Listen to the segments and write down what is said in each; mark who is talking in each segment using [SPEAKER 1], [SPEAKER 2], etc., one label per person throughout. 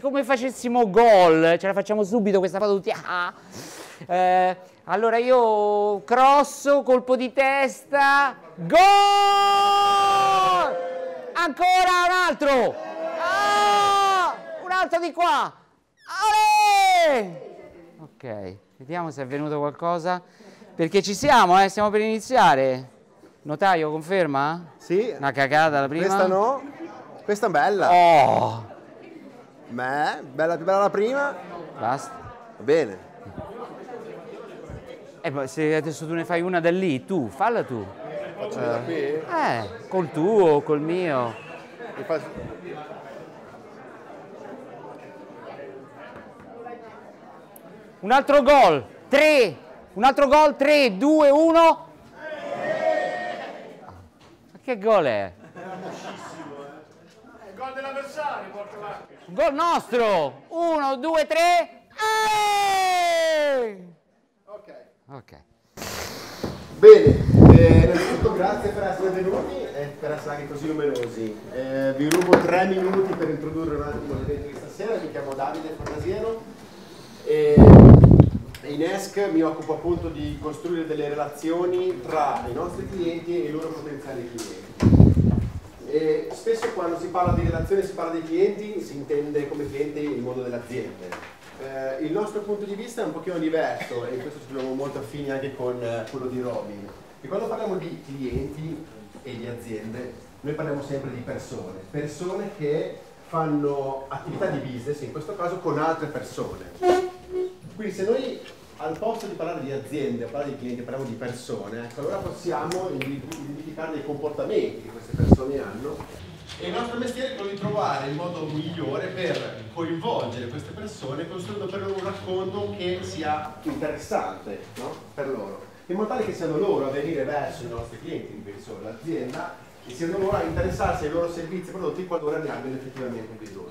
[SPEAKER 1] come facessimo gol, ce la facciamo subito questa foto tutti. Ah. Eh, allora io crosso, colpo di testa, gol! Ancora un altro! Ah, un altro di qua! Ale! Ok, vediamo se è venuto qualcosa. Perché ci siamo, eh? stiamo per iniziare. Notaio, conferma? Sì. Una cagata la prima? Questa no, questa è bella. Oh! Beh, bella, più bella la prima. Basta. Va bene. Eh, ma se adesso tu ne fai una da lì, tu, falla tu. Faccio eh. da qui? Eh, col tuo, col mio. Mi fa... Un altro gol, 3, un altro gol, 3, 2, 1. Ma che gol è? palla dell'avversario, porca vacca. Gol nostro! Uno, due, tre. Eeeh! Ok. Ok. Bene, eh, innanzitutto eh, grazie per essere venuti e per essere anche così numerosi. Eh, vi rubo tre minuti per introdurre un attimo l'evento di stasera, mi chiamo Davide Fornasiero e
[SPEAKER 2] in ESC mi occupo appunto di costruire delle relazioni tra i nostri clienti e i loro potenziali clienti. E spesso quando si parla di relazione, si parla di clienti, si intende come clienti il mondo delle aziende. Eh, il nostro punto di vista è un pochino diverso e questo ci troviamo molto affini anche con eh, quello di Robin. E quando parliamo di clienti e di aziende, noi parliamo sempre di persone, persone che fanno attività di business, in questo caso con altre persone. Quindi se noi al posto di parlare di aziende, parlare di clienti, parliamo di persone, ecco, allora possiamo identificare dei comportamenti che queste persone hanno e il nostro mestiere è quello di trovare il modo migliore per coinvolgere queste persone costruendo per loro un racconto che sia interessante no? per loro, in modo tale che siano loro a venire verso i nostri clienti, verso l'azienda e siano loro a interessarsi ai loro servizi e prodotti qualora ne abbiano effettivamente bisogno.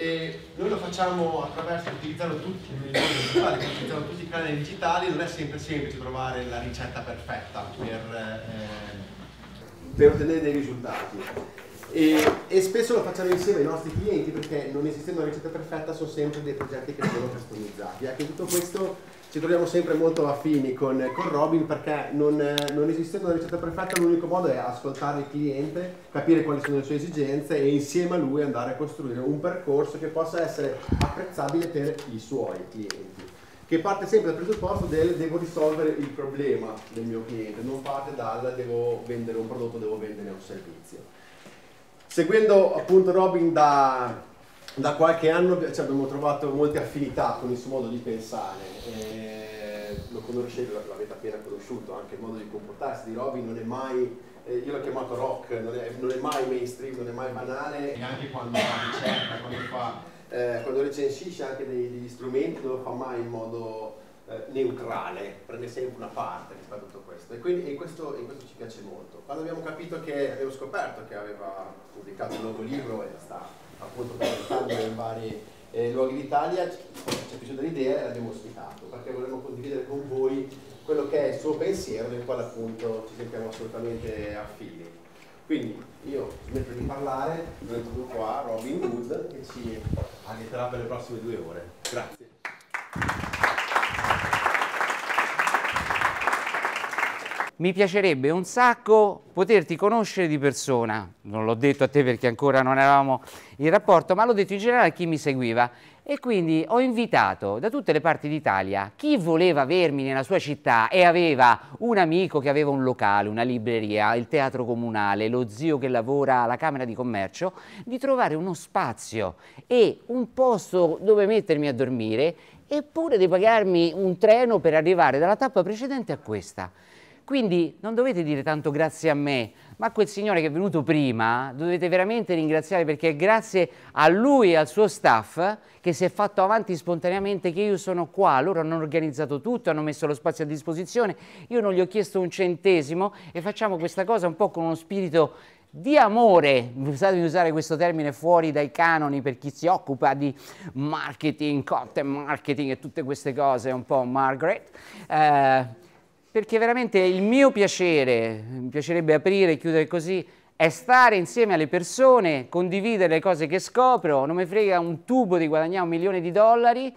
[SPEAKER 2] E noi lo facciamo attraverso, utilizzando tutti, utilizzando tutti i canali digitali, non è sempre semplice trovare la ricetta perfetta per, eh, per ottenere dei risultati. E, e, spesso lo facciamo insieme ai nostri clienti perché non esistendo una ricetta perfetta sono sempre dei progetti che vengono customizzati. Ecco, tutto questo ci troviamo sempre molto affini con, con Robin perché non, non esistendo una ricetta perfetta l'unico modo è ascoltare il cliente, capire quali sono le sue esigenze e insieme a lui andare a costruire un percorso che possa essere apprezzabile per i suoi clienti che parte sempre dal presupposto del devo risolvere il problema del mio cliente, non parte dal devo vendere un prodotto, devo vendere un servizio. Seguendo appunto Robin da, da qualche anno cioè, abbiamo trovato molte affinità con il suo modo di pensare. Eh, lo conoscete, l'avete appena conosciuto, anche il modo di comportarsi di Robin non è mai, eh, io l'ho chiamato rock, non è, non è, mai mainstream, non è mai banale. E anche quando ricerca, quando, fa, eh, quando recensisce anche degli strumenti non lo fa mai in modo eh, neutrale, prende sempre una parte rispetto a tutto questo. E, quindi, e questo, e questo ci piace molto. Quando abbiamo capito che, avevo scoperto che aveva pubblicato un nuovo libro e sta appunto presentando in vari eh, luoghi d'Italia, ci è piaciuta l'idea e l'abbiamo ospitato, perché volevamo condividere con voi quello che è il suo pensiero nel quale appunto ci sentiamo assolutamente affini. Quindi io smetto di parlare, lo introduco qua Robin Hood che ci allieterà per le prossime due ore. Grazie.
[SPEAKER 1] mi piacerebbe un sacco poterti conoscere di persona. Non l'ho detto a te perché ancora non eravamo in rapporto, ma l'ho detto in generale a chi mi seguiva. E quindi ho invitato da tutte le parti d'Italia chi voleva avermi nella sua città e aveva un amico che aveva un locale, una libreria, il teatro comunale, lo zio che lavora alla Camera di Commercio, di trovare uno spazio e un posto dove mettermi a dormire eppure di pagarmi un treno per arrivare dalla tappa precedente a questa. Quindi non dovete dire tanto grazie a me, ma a quel signore che è venuto prima dovete veramente ringraziare perché è grazie a lui e al suo staff che si è fatto avanti spontaneamente che io sono qua, loro hanno organizzato tutto, hanno messo lo spazio a disposizione, io non gli ho chiesto un centesimo e facciamo questa cosa un po' con uno spirito di amore, scusatemi usare questo termine fuori dai canoni per chi si occupa di marketing, content marketing e tutte queste cose, un po' Margaret, eh, perché veramente il mio piacere, mi piacerebbe aprire e chiudere così, è stare insieme alle persone, condividere le cose che scopro, non mi frega un tubo di guadagnare un milione di dollari,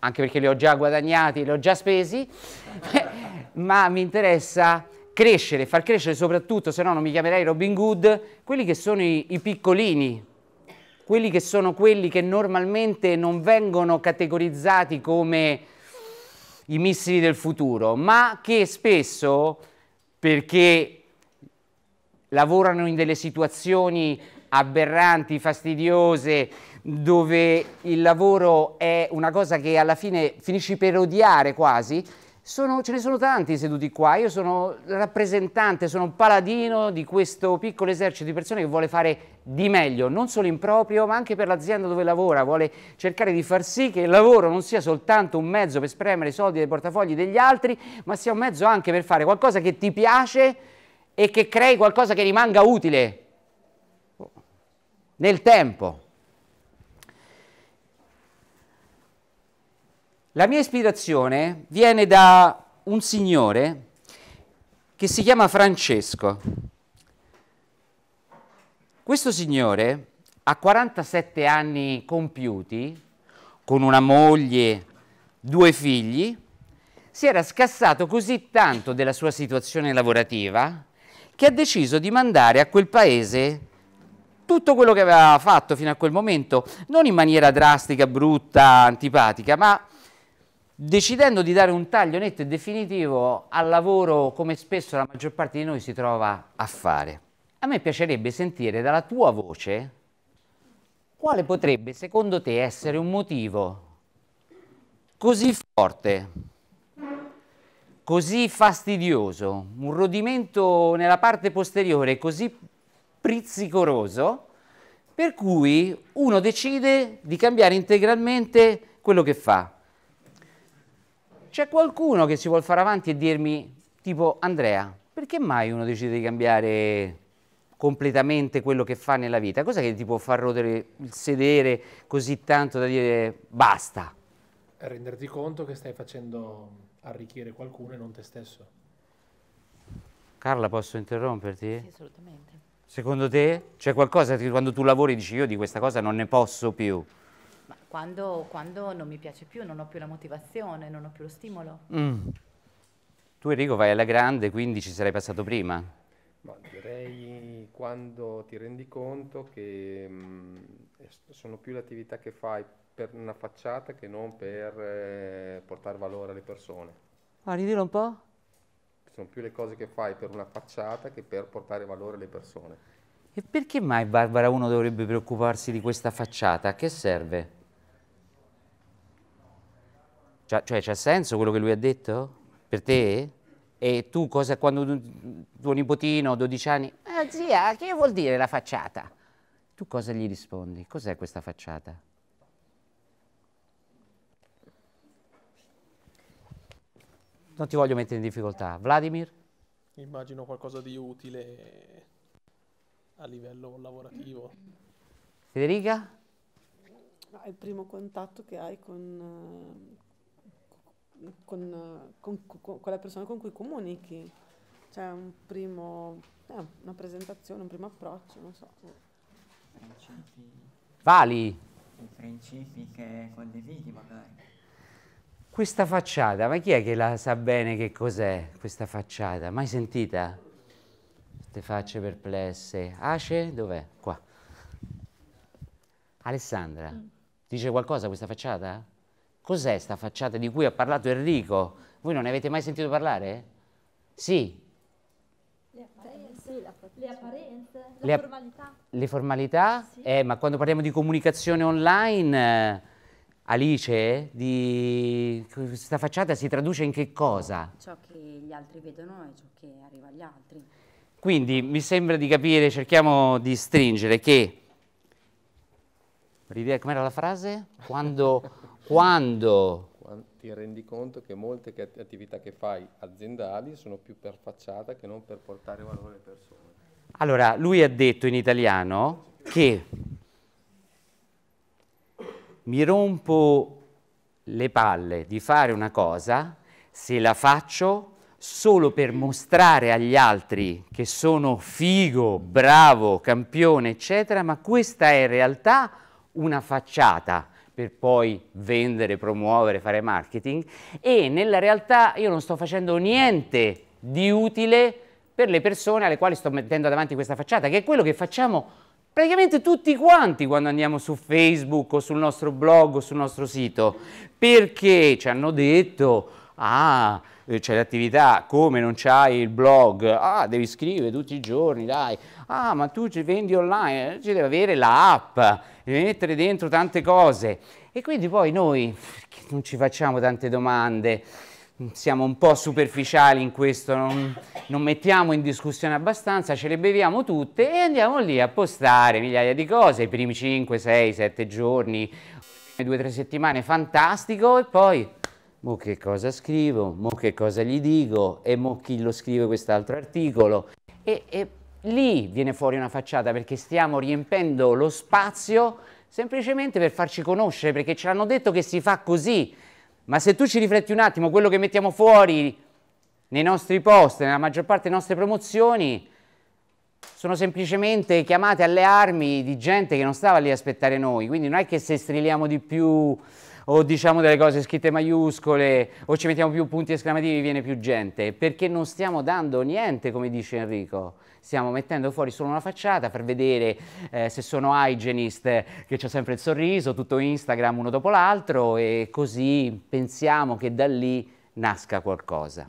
[SPEAKER 1] anche perché li ho già guadagnati, li ho già spesi, ma mi interessa crescere, far crescere soprattutto, se no non mi chiamerei Robin Hood, quelli che sono i, i, piccolini, quelli che sono quelli che normalmente non vengono categorizzati come i missili del futuro, ma che spesso, perché lavorano in delle situazioni aberranti, fastidiose, dove il lavoro è una cosa che alla fine finisci per odiare quasi, sono, ce ne sono tanti seduti qua, io sono rappresentante, sono paladino di questo piccolo esercito di persone che vuole fare di meglio, non solo in proprio, ma anche per l'azienda dove lavora, vuole cercare di far sì che il lavoro non sia soltanto un mezzo per spremere i soldi dei portafogli degli altri, ma sia un mezzo anche per fare qualcosa che ti piace e che crei qualcosa che rimanga utile nel tempo. La mia ispirazione viene da un signore che si chiama Francesco. Questo signore, a 47 anni compiuti, con una moglie, due figli, si era scassato così tanto della sua situazione lavorativa che ha deciso di mandare a quel paese tutto quello che aveva fatto fino a quel momento, non in maniera drastica, brutta, antipatica, ma decidendo di dare un taglio netto e definitivo al lavoro come spesso la maggior parte di noi si trova a fare. A me piacerebbe sentire dalla tua voce quale potrebbe secondo te essere un motivo così forte, così fastidioso, un rodimento nella parte posteriore così prizzicoroso, per cui uno decide di cambiare integralmente quello che fa. C'è qualcuno che si vuole fare avanti e dirmi, tipo Andrea, perché mai uno decide di cambiare completamente quello che fa nella vita, cosa che ti può far rodere il sedere così tanto da dire basta?
[SPEAKER 3] Renderti conto che stai facendo arricchire qualcuno e non te stesso.
[SPEAKER 1] Carla, posso interromperti? Sì, assolutamente. Secondo te c'è qualcosa che quando tu lavori dici io di questa cosa non ne posso più? Ma quando, quando non mi piace più, non ho più la motivazione, non ho più lo stimolo. Mm. Tu Enrico vai alla grande, quindi ci sarei passato prima?
[SPEAKER 3] Ma direi quando ti rendi conto che mh, mm, sono più le attività che fai per una facciata che non per eh, portare valore alle persone.
[SPEAKER 1] Ma ridilo un po'?
[SPEAKER 3] Sono più le cose che fai per una facciata che per portare valore alle persone.
[SPEAKER 1] E perché mai Barbara 1 dovrebbe preoccuparsi di questa facciata? A che serve? Cioè, c'è cioè, senso quello che lui ha detto? Per te? E tu cosa, quando tuo nipotino, 12 anni, ah, zia, che vuol dire la facciata? Tu cosa gli rispondi? Cos'è questa facciata? Non ti voglio mettere in difficoltà. Vladimir?
[SPEAKER 2] Immagino
[SPEAKER 3] qualcosa di utile a livello lavorativo.
[SPEAKER 1] Federica?
[SPEAKER 2] il primo contatto che hai con, eh, con, con, con la persona con cui comunichi. Cioè un primo, eh, una presentazione, un primo approccio, non so.
[SPEAKER 1] Principi. Vali! I principi che condividi magari. Questa facciata, ma chi è che la sa bene che cos'è questa facciata? Mai sentita? Queste facce perplesse. Ace, dov'è? Qua. Alessandra, mm. dice qualcosa questa facciata? Cos'è sta facciata di cui ha parlato Enrico? Voi non ne avete mai sentito parlare? Sì.
[SPEAKER 3] Le apparenze, le, apparenze,
[SPEAKER 1] le, le formalità. Le formalità? Sì. Eh, ma quando parliamo di comunicazione online, eh, Alice, di... questa facciata si traduce in che cosa? Ciò che gli altri vedono e ciò che arriva agli altri. Quindi mi sembra di capire, cerchiamo di stringere che... Com'era la frase? Quando quando?
[SPEAKER 3] Ti rendi conto che molte attività che fai aziendali sono più per facciata che non per portare valore alle persone.
[SPEAKER 1] Allora, lui ha detto in italiano che mi rompo le palle di fare una cosa se la faccio solo per mostrare agli altri che sono figo, bravo, campione, eccetera, ma questa è in realtà una facciata per poi vendere, promuovere, fare marketing e nella realtà io non sto facendo niente di utile per le persone alle quali sto mettendo davanti questa facciata, che è quello che facciamo praticamente tutti quanti quando andiamo su Facebook o sul nostro blog o sul nostro sito, perché ci hanno detto, ah, eh, c'è l'attività, come non c'hai il blog, ah devi scrivere tutti i giorni, dai, ah ma tu ci vendi online, eh, ci deve avere l'app, devi mettere dentro tante cose e quindi poi noi non ci facciamo tante domande, siamo un po' superficiali in questo, non, non, mettiamo in discussione abbastanza, ce le beviamo tutte e andiamo lì a postare migliaia di cose, i primi 5, 6, 7 giorni, 2-3 settimane, fantastico, e poi mo che cosa scrivo, mo che cosa gli dico, e mo chi lo scrive quest'altro articolo. E, e lì viene fuori una facciata perché stiamo riempendo lo spazio semplicemente per farci conoscere, perché ci hanno detto che si fa così. Ma se tu ci rifletti un attimo, quello che mettiamo fuori nei nostri post, nella maggior parte delle nostre promozioni, sono semplicemente chiamate alle armi di gente che non stava lì a aspettare noi. Quindi non è che se strilliamo di più o diciamo delle cose scritte maiuscole, o ci mettiamo più punti esclamativi, viene più gente, perché non stiamo dando niente, come dice Enrico. Stiamo mettendo fuori solo una facciata per vedere eh, se sono hygienist che c'è sempre il sorriso, tutto Instagram uno dopo l'altro e così pensiamo che da lì nasca qualcosa.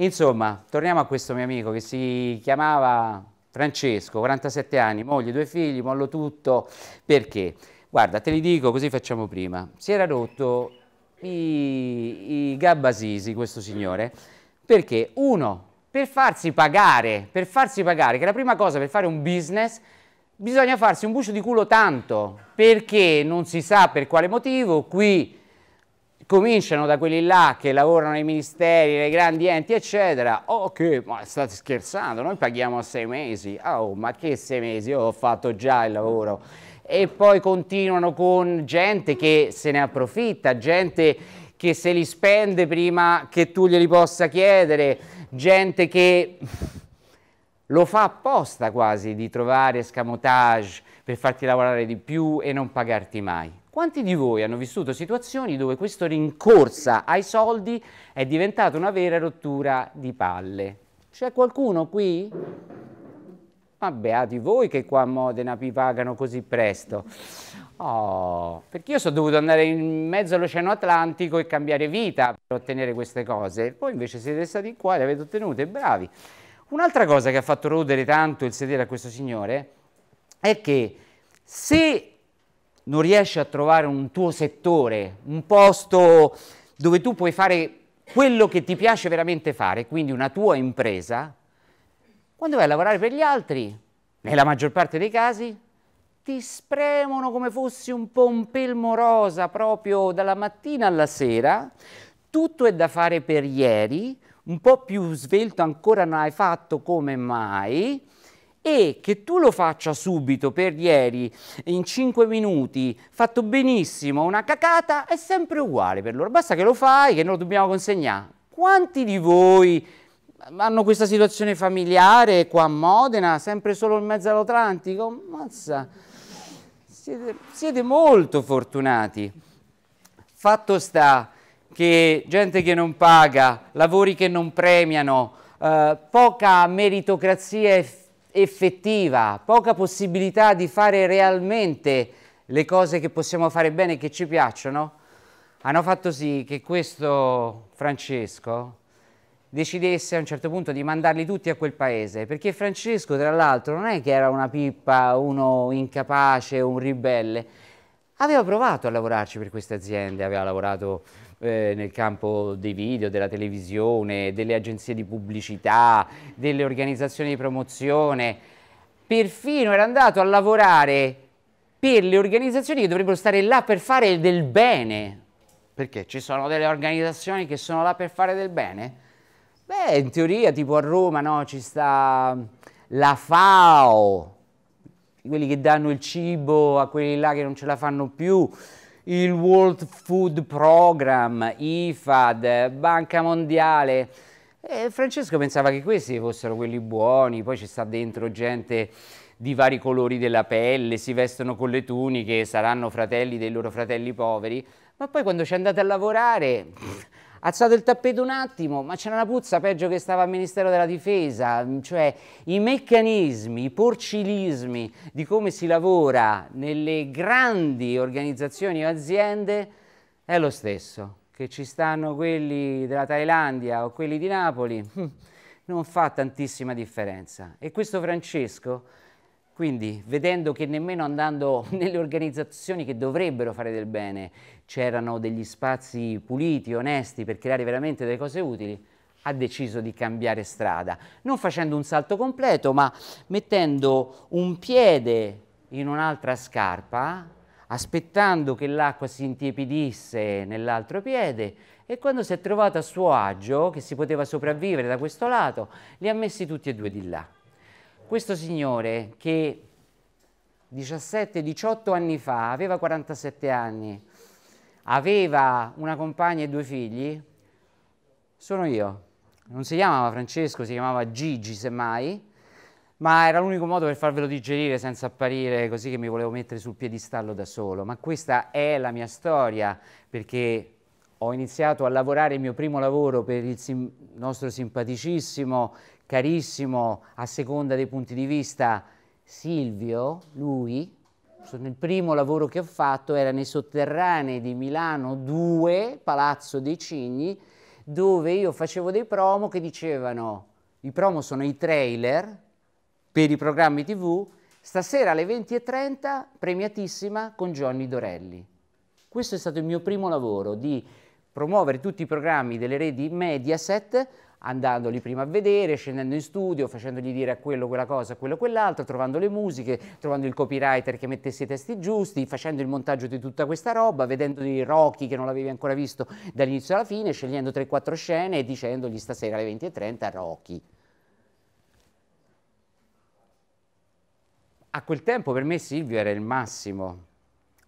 [SPEAKER 1] Insomma, torniamo a questo mio amico che si chiamava Francesco, 47 anni, moglie, due figli, mollo tutto, perché? Guarda, te li dico così facciamo prima. Si era rotto i, i gabbasisi questo signore perché uno, per farsi pagare, per farsi pagare, che è la prima cosa per fare un business, bisogna farsi un bucio di culo tanto, perché non si sa per quale motivo, qui cominciano da quelli là che lavorano nei ministeri, nei grandi enti, eccetera. Oh, che, ma state scherzando, noi paghiamo a sei mesi. Oh, ma che sei mesi? Io oh, ho fatto già il lavoro e poi continuano con gente che se ne approfitta, gente che se li spende prima che tu glieli possa chiedere, gente che lo fa apposta quasi di trovare scamotage per farti lavorare di più e non pagarti mai. Quanti di voi hanno vissuto situazioni dove questo rincorsa ai soldi è diventato una vera rottura di palle? C'è qualcuno qui? Ma beati voi che qua a Modena vi pagano così presto. Oh, perché io sono dovuto andare in mezzo all'Oceano Atlantico e cambiare vita per ottenere queste cose. Voi invece siete stati qua e le avete ottenute, bravi. Un'altra cosa che ha fatto rodere tanto il sedere a questo signore è che se non riesci a trovare un tuo settore, un posto dove tu puoi fare quello che ti piace veramente fare, quindi una tua impresa, quando vai a lavorare per gli altri, nella maggior parte dei casi, ti spremono come fossi un pompelmo rosa proprio dalla mattina alla sera, tutto è da fare per ieri, un po' più svelto ancora non hai fatto come mai, e che tu lo faccia subito per ieri, in 5 minuti, fatto benissimo, una cacata, è sempre uguale per loro. Basta che lo fai, che noi lo dobbiamo consegnare. Quanti di voi hanno questa situazione familiare qua a Modena, sempre solo in mezzo all'Atlantico, mazza, siete, siete molto fortunati. Fatto sta che gente che non paga, lavori che non premiano, eh, poca meritocrazia effettiva, poca possibilità di fare realmente le cose che possiamo fare bene e che ci piacciono, hanno fatto sì che questo Francesco decidesse a un certo punto di mandarli tutti a quel paese, perché Francesco tra l'altro non è che era una pippa, uno incapace, un ribelle, aveva provato a lavorarci per queste aziende, aveva lavorato eh, nel campo dei video, della televisione, delle agenzie di pubblicità, delle organizzazioni di promozione, perfino era andato a lavorare per le organizzazioni che dovrebbero stare là per fare del bene, perché ci sono delle organizzazioni che sono là per fare del bene, Beh, in teoria tipo a Roma no, ci sta la FAO, quelli che danno il cibo a quelli là che non ce la fanno più, il World Food Program, IFAD, Banca Mondiale. E Francesco pensava che questi fossero quelli buoni, poi ci sta dentro gente di vari colori della pelle, si vestono con le tuniche, saranno fratelli dei loro fratelli poveri, ma poi quando ci andate a lavorare alzato il tappeto un attimo, ma c'era una puzza peggio che stava al Ministero della Difesa, cioè i meccanismi, i porcilismi di come si lavora nelle grandi organizzazioni o aziende è lo stesso, che ci stanno quelli della Thailandia o quelli di Napoli, non fa tantissima differenza. E questo Francesco quindi, vedendo che nemmeno andando nelle organizzazioni che dovrebbero fare del bene c'erano degli spazi puliti, onesti per creare veramente delle cose utili, ha deciso di cambiare strada, non facendo un salto completo, ma mettendo un piede in un'altra scarpa, aspettando che l'acqua si intiepidisse nell'altro piede e quando si è trovato a suo agio, che si poteva sopravvivere da questo lato, li ha messi tutti e due di là. Questo signore che 17-18 anni fa aveva 47 anni, aveva una compagna e due figli, sono io. Non si chiamava Francesco, si chiamava Gigi semmai, ma era l'unico modo per farvelo digerire senza apparire così che mi volevo mettere sul piedistallo da solo. Ma questa è la mia storia, perché ho iniziato a lavorare il mio primo lavoro per il sim nostro simpaticissimo carissimo a seconda dei punti di vista Silvio, lui, il primo lavoro che ho fatto era nei sotterranei di Milano 2, Palazzo dei Cigni, dove io facevo dei promo che dicevano, i promo sono i trailer per i programmi tv, stasera alle 20.30 premiatissima con Johnny Dorelli. Questo è stato il mio primo lavoro di promuovere tutti i programmi delle reti Mediaset andandoli prima a vedere, scendendo in studio, facendogli dire a quello quella cosa, a quello quell'altro, trovando le musiche, trovando il copywriter che mettesse i testi giusti, facendo il montaggio di tutta questa roba, vedendo i Rocky che non l'avevi ancora visto dall'inizio alla fine, scegliendo 3-4 scene e dicendogli stasera alle 20.30 Rocky. A quel tempo per me Silvio era il massimo.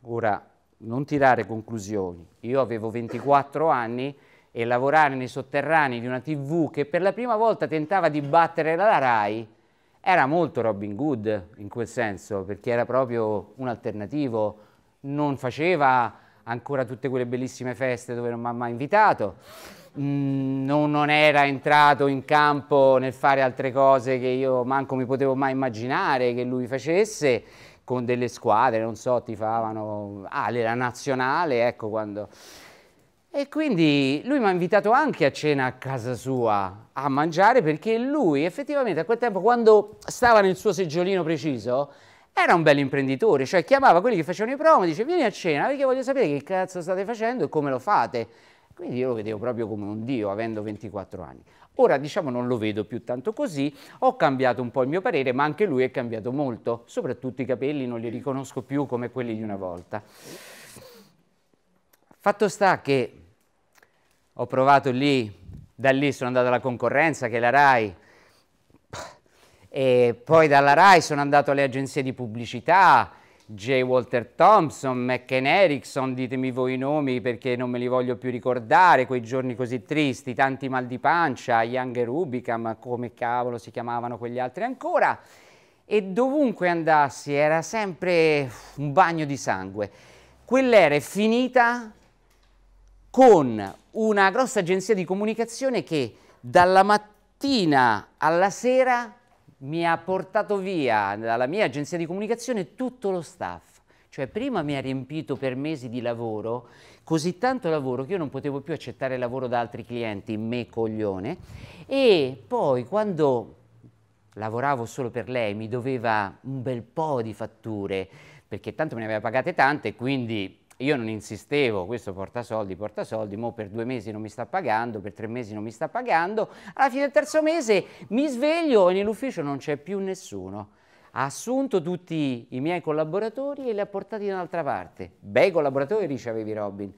[SPEAKER 1] Ora, non tirare conclusioni. Io avevo 24 anni e lavorare nei sotterranei di una tv che per la prima volta tentava di battere la RAI, era molto Robin Good in quel senso, perché era proprio un alternativo, non faceva ancora tutte quelle bellissime feste dove non mi ha mai invitato, mm, non, era entrato in campo nel fare altre cose che io manco mi potevo mai immaginare che lui facesse, con delle squadre, non so, tifavano, ah, la nazionale, ecco quando... E quindi lui mi ha invitato anche a cena a casa sua, a mangiare, perché lui effettivamente a quel tempo, quando stava nel suo seggiolino preciso, era un bel imprenditore, cioè chiamava quelli che facevano i promo, dice vieni a cena perché voglio sapere che cazzo state facendo e come lo fate. Quindi io lo vedevo proprio come un dio, avendo 24 anni. Ora diciamo non lo vedo più tanto così, ho cambiato un po' il mio parere, ma anche lui è cambiato molto, soprattutto i capelli non li riconosco più come quelli di una volta. Fatto sta che ho provato lì, da lì sono andato alla concorrenza che è la RAI, e poi dalla RAI sono andato alle agenzie di pubblicità, J. Walter Thompson, McCann Erickson, ditemi voi i nomi perché non me li voglio più ricordare, quei giorni così tristi, tanti mal di pancia, Young e Rubicam, come cavolo si chiamavano quegli altri ancora, e dovunque andassi era sempre un bagno di sangue. Quell'era è finita con una grossa agenzia di comunicazione che dalla mattina alla sera mi ha portato via dalla mia agenzia di comunicazione tutto lo staff. Cioè prima mi ha riempito per mesi di lavoro, così tanto lavoro che io non potevo più accettare lavoro da altri clienti, me coglione, e poi quando lavoravo solo per lei mi doveva un bel po' di fatture, perché tanto me ne aveva pagate tante, quindi io non insistevo, questo porta soldi, porta soldi, mo per due mesi non mi sta pagando, per tre mesi non mi sta pagando, alla fine del terzo mese mi sveglio e nell'ufficio non c'è più nessuno. Ha assunto tutti i miei collaboratori e li ha portati da un'altra parte. Bei collaboratori ricevevi Robin.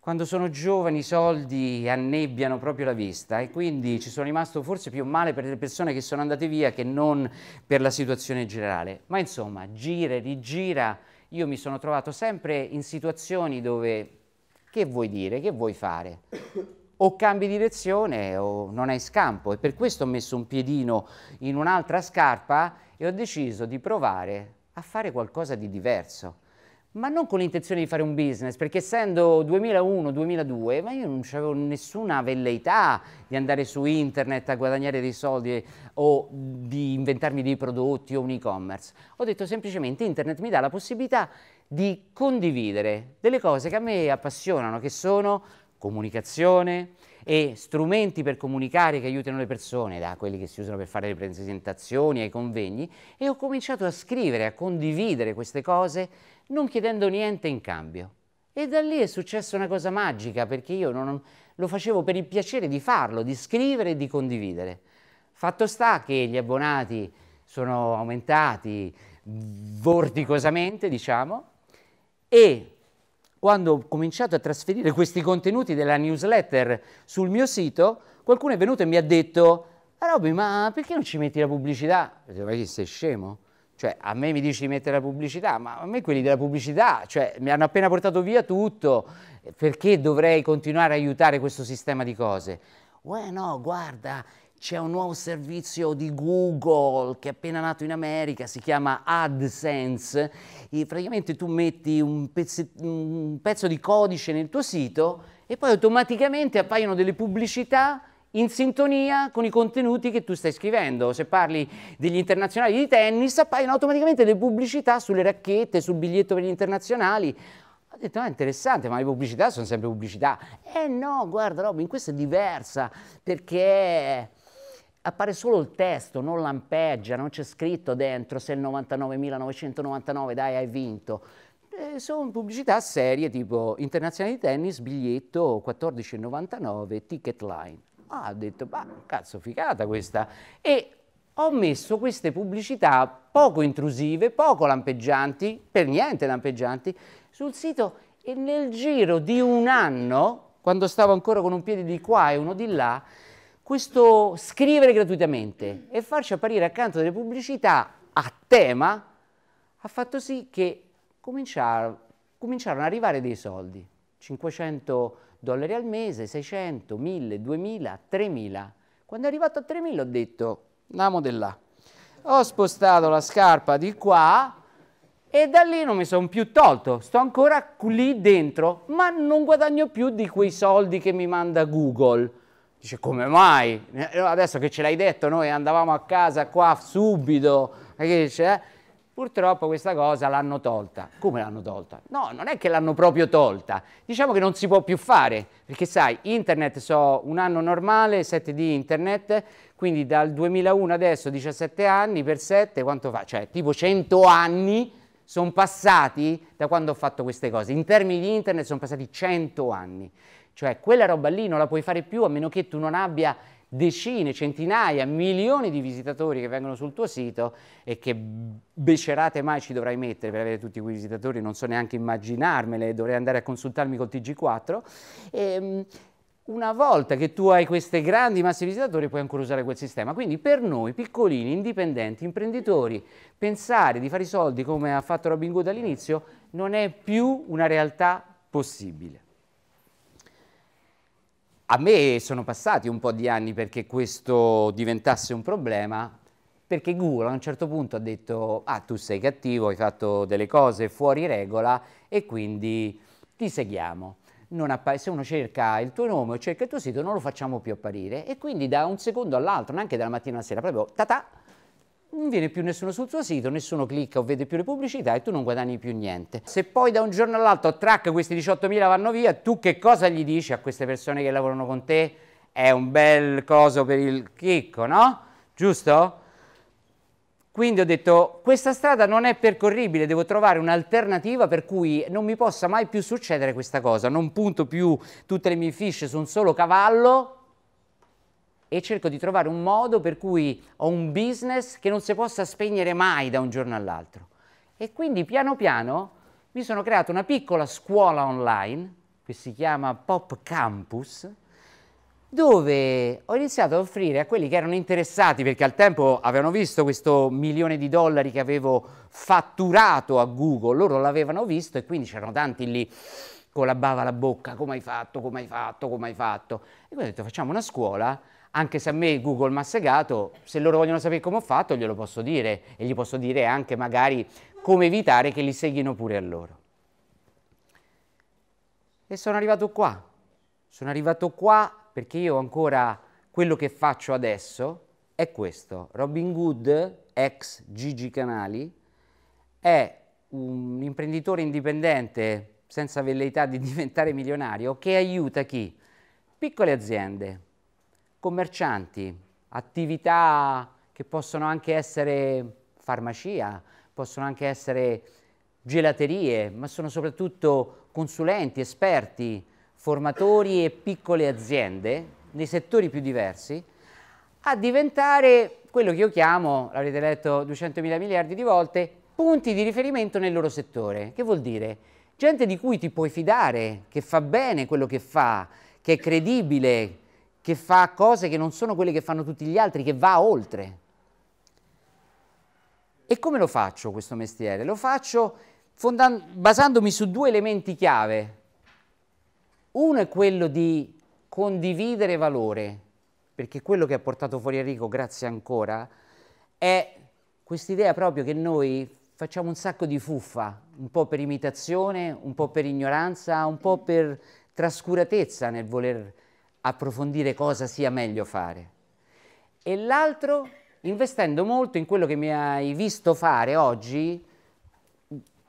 [SPEAKER 1] Quando sono giovani i soldi annebbiano proprio la vista e quindi ci sono rimasto forse più male per le persone che sono andate via che non per la situazione generale. Ma insomma, gira e rigira io mi sono trovato sempre in situazioni dove che vuoi dire, che vuoi fare? O cambi direzione o non hai scampo e per questo ho messo un piedino in un'altra scarpa e ho deciso di provare a fare qualcosa di diverso ma non con l'intenzione di fare un business, perché essendo 2001-2002, ma io non avevo nessuna velleità di andare su internet a guadagnare dei soldi o di inventarmi dei prodotti o un e-commerce. Ho detto semplicemente internet mi dà la possibilità di condividere delle cose che a me appassionano, che sono comunicazione e strumenti per comunicare che aiutano le persone, da quelli che si usano per fare le presentazioni ai convegni, e ho cominciato a scrivere, a condividere queste cose non chiedendo niente in cambio. E da lì è successa una cosa magica, perché io non, lo facevo per il piacere di farlo, di scrivere e di condividere. Fatto sta che gli abbonati sono aumentati vorticosamente, diciamo, e quando ho cominciato a trasferire questi contenuti della newsletter sul mio sito, qualcuno è venuto e mi ha detto, ah, Robby, ma perché non ci metti la pubblicità? Ho detto, ma chi sei scemo? Cioè, a me mi dici di mettere la pubblicità, ma a me quelli della pubblicità, cioè, mi hanno appena portato via tutto, eh, perché dovrei continuare a aiutare questo sistema di cose? Uè, no, guarda, c'è un nuovo servizio di Google che è appena nato in America, si chiama AdSense, e praticamente tu metti un, un pezzo di codice nel tuo sito e poi automaticamente appaiono delle pubblicità in sintonia con i contenuti che tu stai scrivendo. Se parli degli internazionali di tennis, appaiono automaticamente le pubblicità sulle racchette, sul biglietto per gli internazionali. Ho detto, ma ah, interessante, ma le pubblicità sono sempre pubblicità. Eh no, guarda Robin, questa è diversa, perché appare solo il testo, non lampeggia, non c'è scritto dentro se il 99.999 dai hai vinto. Eh, sono pubblicità serie tipo internazionali di tennis, biglietto 14,99, ticket line. Ah, ho detto, ma cazzo, figata questa. E ho messo queste pubblicità poco intrusive, poco lampeggianti, per niente lampeggianti, sul sito e nel giro di un anno, quando stavo ancora con un piede di qua e uno di là, questo scrivere gratuitamente e farci apparire accanto delle pubblicità a tema ha fatto sì che cominciarono ad arrivare dei soldi, 500 dollari al mese, 600, 1000, 2000, 3000. Quando è arrivato a 3000 ho detto, andiamo di là. Ho spostato la scarpa di qua e da lì non mi sono più tolto, sto ancora lì dentro, ma non guadagno più di quei soldi che mi manda Google. Dice, come mai? Adesso che ce l'hai detto, noi andavamo a casa qua subito, Ma che dice, eh? Purtroppo questa cosa l'hanno tolta. Come l'hanno tolta? No, non è che l'hanno proprio tolta. Diciamo che non si può più fare, perché sai, internet so un anno normale, 7 di internet, quindi dal 2001 adesso 17 anni per 7, quanto fa? Cioè, tipo 100 anni sono passati da quando ho fatto queste cose. In termini di internet sono passati 100 anni. Cioè, quella roba lì non la puoi fare più a meno che tu non abbia decine, centinaia, milioni di visitatori che vengono sul tuo sito e che becerate mai ci dovrai mettere per avere tutti quei visitatori, non so neanche immaginarmele, dovrei andare a consultarmi col TG4. E, ehm, una volta che tu hai queste grandi masse di visitatori puoi ancora usare quel sistema. Quindi per noi, piccolini, indipendenti, imprenditori, pensare di fare i soldi come ha fatto Robin Good all'inizio non è più una realtà possibile. A me sono passati un po' di anni perché questo diventasse un problema, perché Google a un certo punto ha detto ah tu sei cattivo, hai fatto delle cose fuori regola e quindi ti seguiamo. se uno cerca il tuo nome o cerca il tuo sito non lo facciamo più apparire e quindi da un secondo all'altro, neanche dalla mattina alla sera, proprio ta non viene più nessuno sul tuo sito, nessuno clicca o vede più le pubblicità e tu non guadagni più niente. Se poi da un giorno all'altro track questi 18.000 vanno via, tu che cosa gli dici a queste persone che lavorano con te? È un bel coso per il chicco, no? Giusto? Quindi ho detto, questa strada non è percorribile, devo trovare un'alternativa per cui non mi possa mai più succedere questa cosa, non punto più tutte le mie fiche su un solo cavallo, e cerco di trovare un modo per cui ho un business che non si possa spegnere mai da un giorno all'altro. E quindi piano piano mi sono creato una piccola scuola online che si chiama Pop Campus dove ho iniziato a offrire a quelli che erano interessati perché al tempo avevano visto questo milione di dollari che avevo fatturato a Google, loro l'avevano visto e quindi c'erano tanti lì con la bava alla bocca, come hai fatto, come hai fatto, come hai fatto. E poi ho detto facciamo una scuola anche se a me Google mi ha segato, se loro vogliono sapere come ho fatto glielo posso dire e gli posso dire anche magari come evitare che li seghino pure a loro. E sono arrivato qua, sono arrivato qua perché io ancora quello che faccio adesso è questo, Robin Good, ex Gigi Canali, è un imprenditore indipendente senza velleità di diventare milionario che aiuta chi? Piccole aziende, commercianti, attività che possono anche essere farmacia, possono anche essere gelaterie, ma sono soprattutto consulenti, esperti, formatori e piccole aziende nei settori più diversi, a diventare quello che io chiamo, l'avrete letto 200 mila miliardi di volte, punti di riferimento nel loro settore. Che vuol dire? Gente di cui ti puoi fidare, che fa bene quello che fa, che è credibile, che fa cose che non sono quelle che fanno tutti gli altri, che va oltre. E come lo faccio questo mestiere? Lo faccio basandomi su due elementi chiave. Uno è quello di condividere valore, perché quello che ha portato fuori Enrico, grazie ancora, è quest'idea proprio che noi facciamo un sacco di fuffa, un po' per imitazione, un po' per ignoranza, un po' per trascuratezza nel voler approfondire cosa sia meglio fare. E l'altro, investendo molto in quello che mi hai visto fare oggi,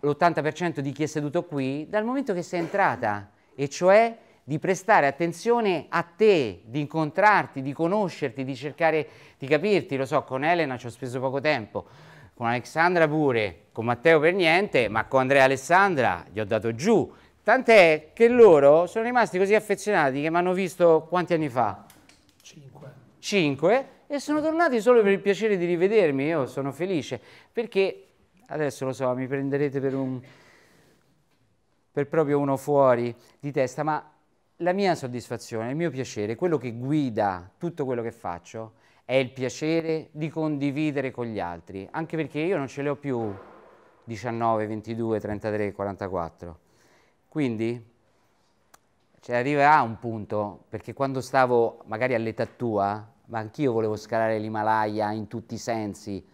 [SPEAKER 1] l'80% di chi è seduto qui, dal momento che sei entrata, e cioè di prestare attenzione a te, di incontrarti, di conoscerti, di cercare di capirti. Lo so, con Elena ci ho speso poco tempo, con Alexandra pure, con Matteo per niente, ma con Andrea e Alessandra gli ho dato giù, Tant'è che loro sono rimasti così affezionati che mi hanno visto quanti anni fa? Cinque. Cinque e sono tornati solo per il piacere di rivedermi, io sono felice, perché adesso lo so, mi prenderete per un per proprio uno fuori di testa, ma la mia soddisfazione, il mio piacere, quello che guida tutto quello che faccio è il piacere di condividere con gli altri, anche perché io non ce le ho più 19, 22, 33, 44 quindi ci cioè, arriverà un punto, perché quando stavo magari all'età tua, ma anch'io volevo scalare l'Himalaya in tutti i sensi,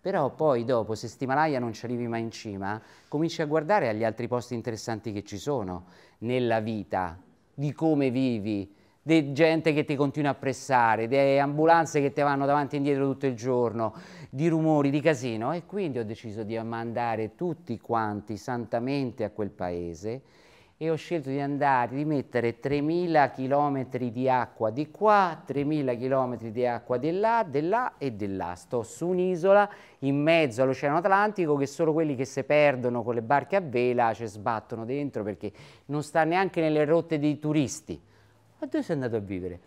[SPEAKER 1] però poi dopo, se Stimalaya non ci arrivi mai in cima, cominci a guardare agli altri posti interessanti che ci sono nella vita, di come vivi, di gente che ti continua a pressare, di ambulanze che ti vanno davanti e indietro tutto il giorno, di rumori, di casino e quindi ho deciso di mandare tutti quanti santamente a quel paese e ho scelto di andare, di mettere 3.000 km di acqua di qua, 3.000 km di acqua di là, di là e di là. Sto su un'isola in mezzo all'Oceano Atlantico che solo quelli che si perdono con le barche a vela ci sbattono dentro perché non sta neanche nelle rotte dei turisti. Ma dove sei andato a vivere?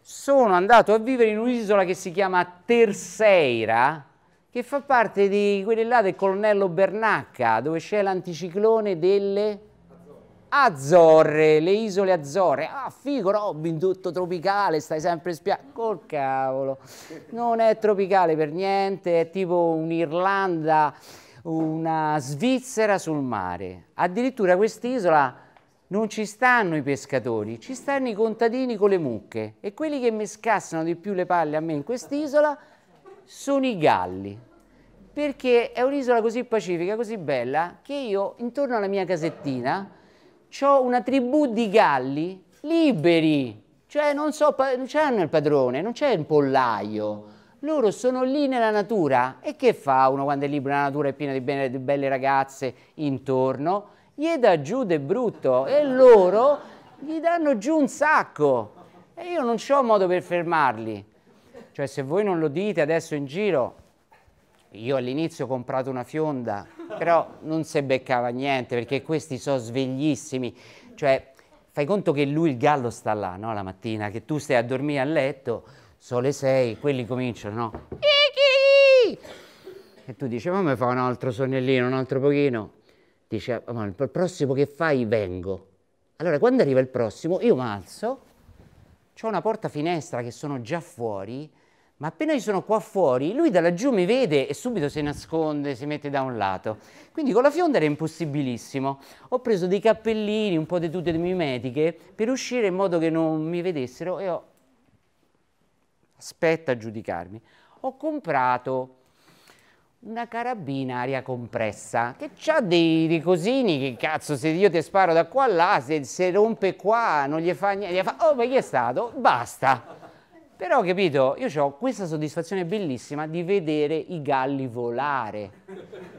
[SPEAKER 1] Sono andato a vivere in un'isola che si chiama Terceira, che fa parte di quelle là del colonnello Bernacca, dove c'è l'anticiclone delle Azzorre, le isole Azzorre. Ah, figo Robin, tutto tropicale, stai sempre in Col cavolo, non è tropicale per niente, è tipo un'Irlanda, una Svizzera sul mare. Addirittura quest'isola non ci stanno i pescatori, ci stanno i contadini con le mucche e quelli che mi scassano di più le palle a me in quest'isola sono i galli, perché è un'isola così pacifica, così bella, che io intorno alla mia casettina ho una tribù di galli liberi, cioè non, so, non c'hanno il padrone, non c'è il pollaio, loro sono lì nella natura e che fa uno quando è libero nella natura e piena di, bene, di belle ragazze intorno? gli dà giù de brutto e loro gli danno giù un sacco e io non ho modo per fermarli. Cioè se voi non lo dite adesso in giro, io all'inizio ho comprato una fionda, però non si beccava niente perché questi sono sveglissimi. Cioè fai conto che lui il gallo sta là, no, la mattina, che tu stai a dormire a letto, sono le sei, quelli cominciano, no? E tu dici, ma mi fa un altro sonnellino, un altro pochino dice, ma il prossimo che fai vengo. Allora quando arriva il prossimo io mi alzo, ho una porta finestra che sono già fuori, ma appena io sono qua fuori, lui da laggiù mi vede e subito si nasconde, si mette da un lato. Quindi con la fionda era impossibilissimo. Ho preso dei cappellini, un po' di tute mimetiche, per uscire in modo che non mi vedessero e ho... Aspetta a giudicarmi. Ho comprato una carabina aria compressa che ha dei cosini che cazzo se io ti sparo da qua a là se, se rompe qua non gli fa niente gli fa, oh ma chi è stato? basta però capito io ho questa soddisfazione bellissima di vedere i galli volare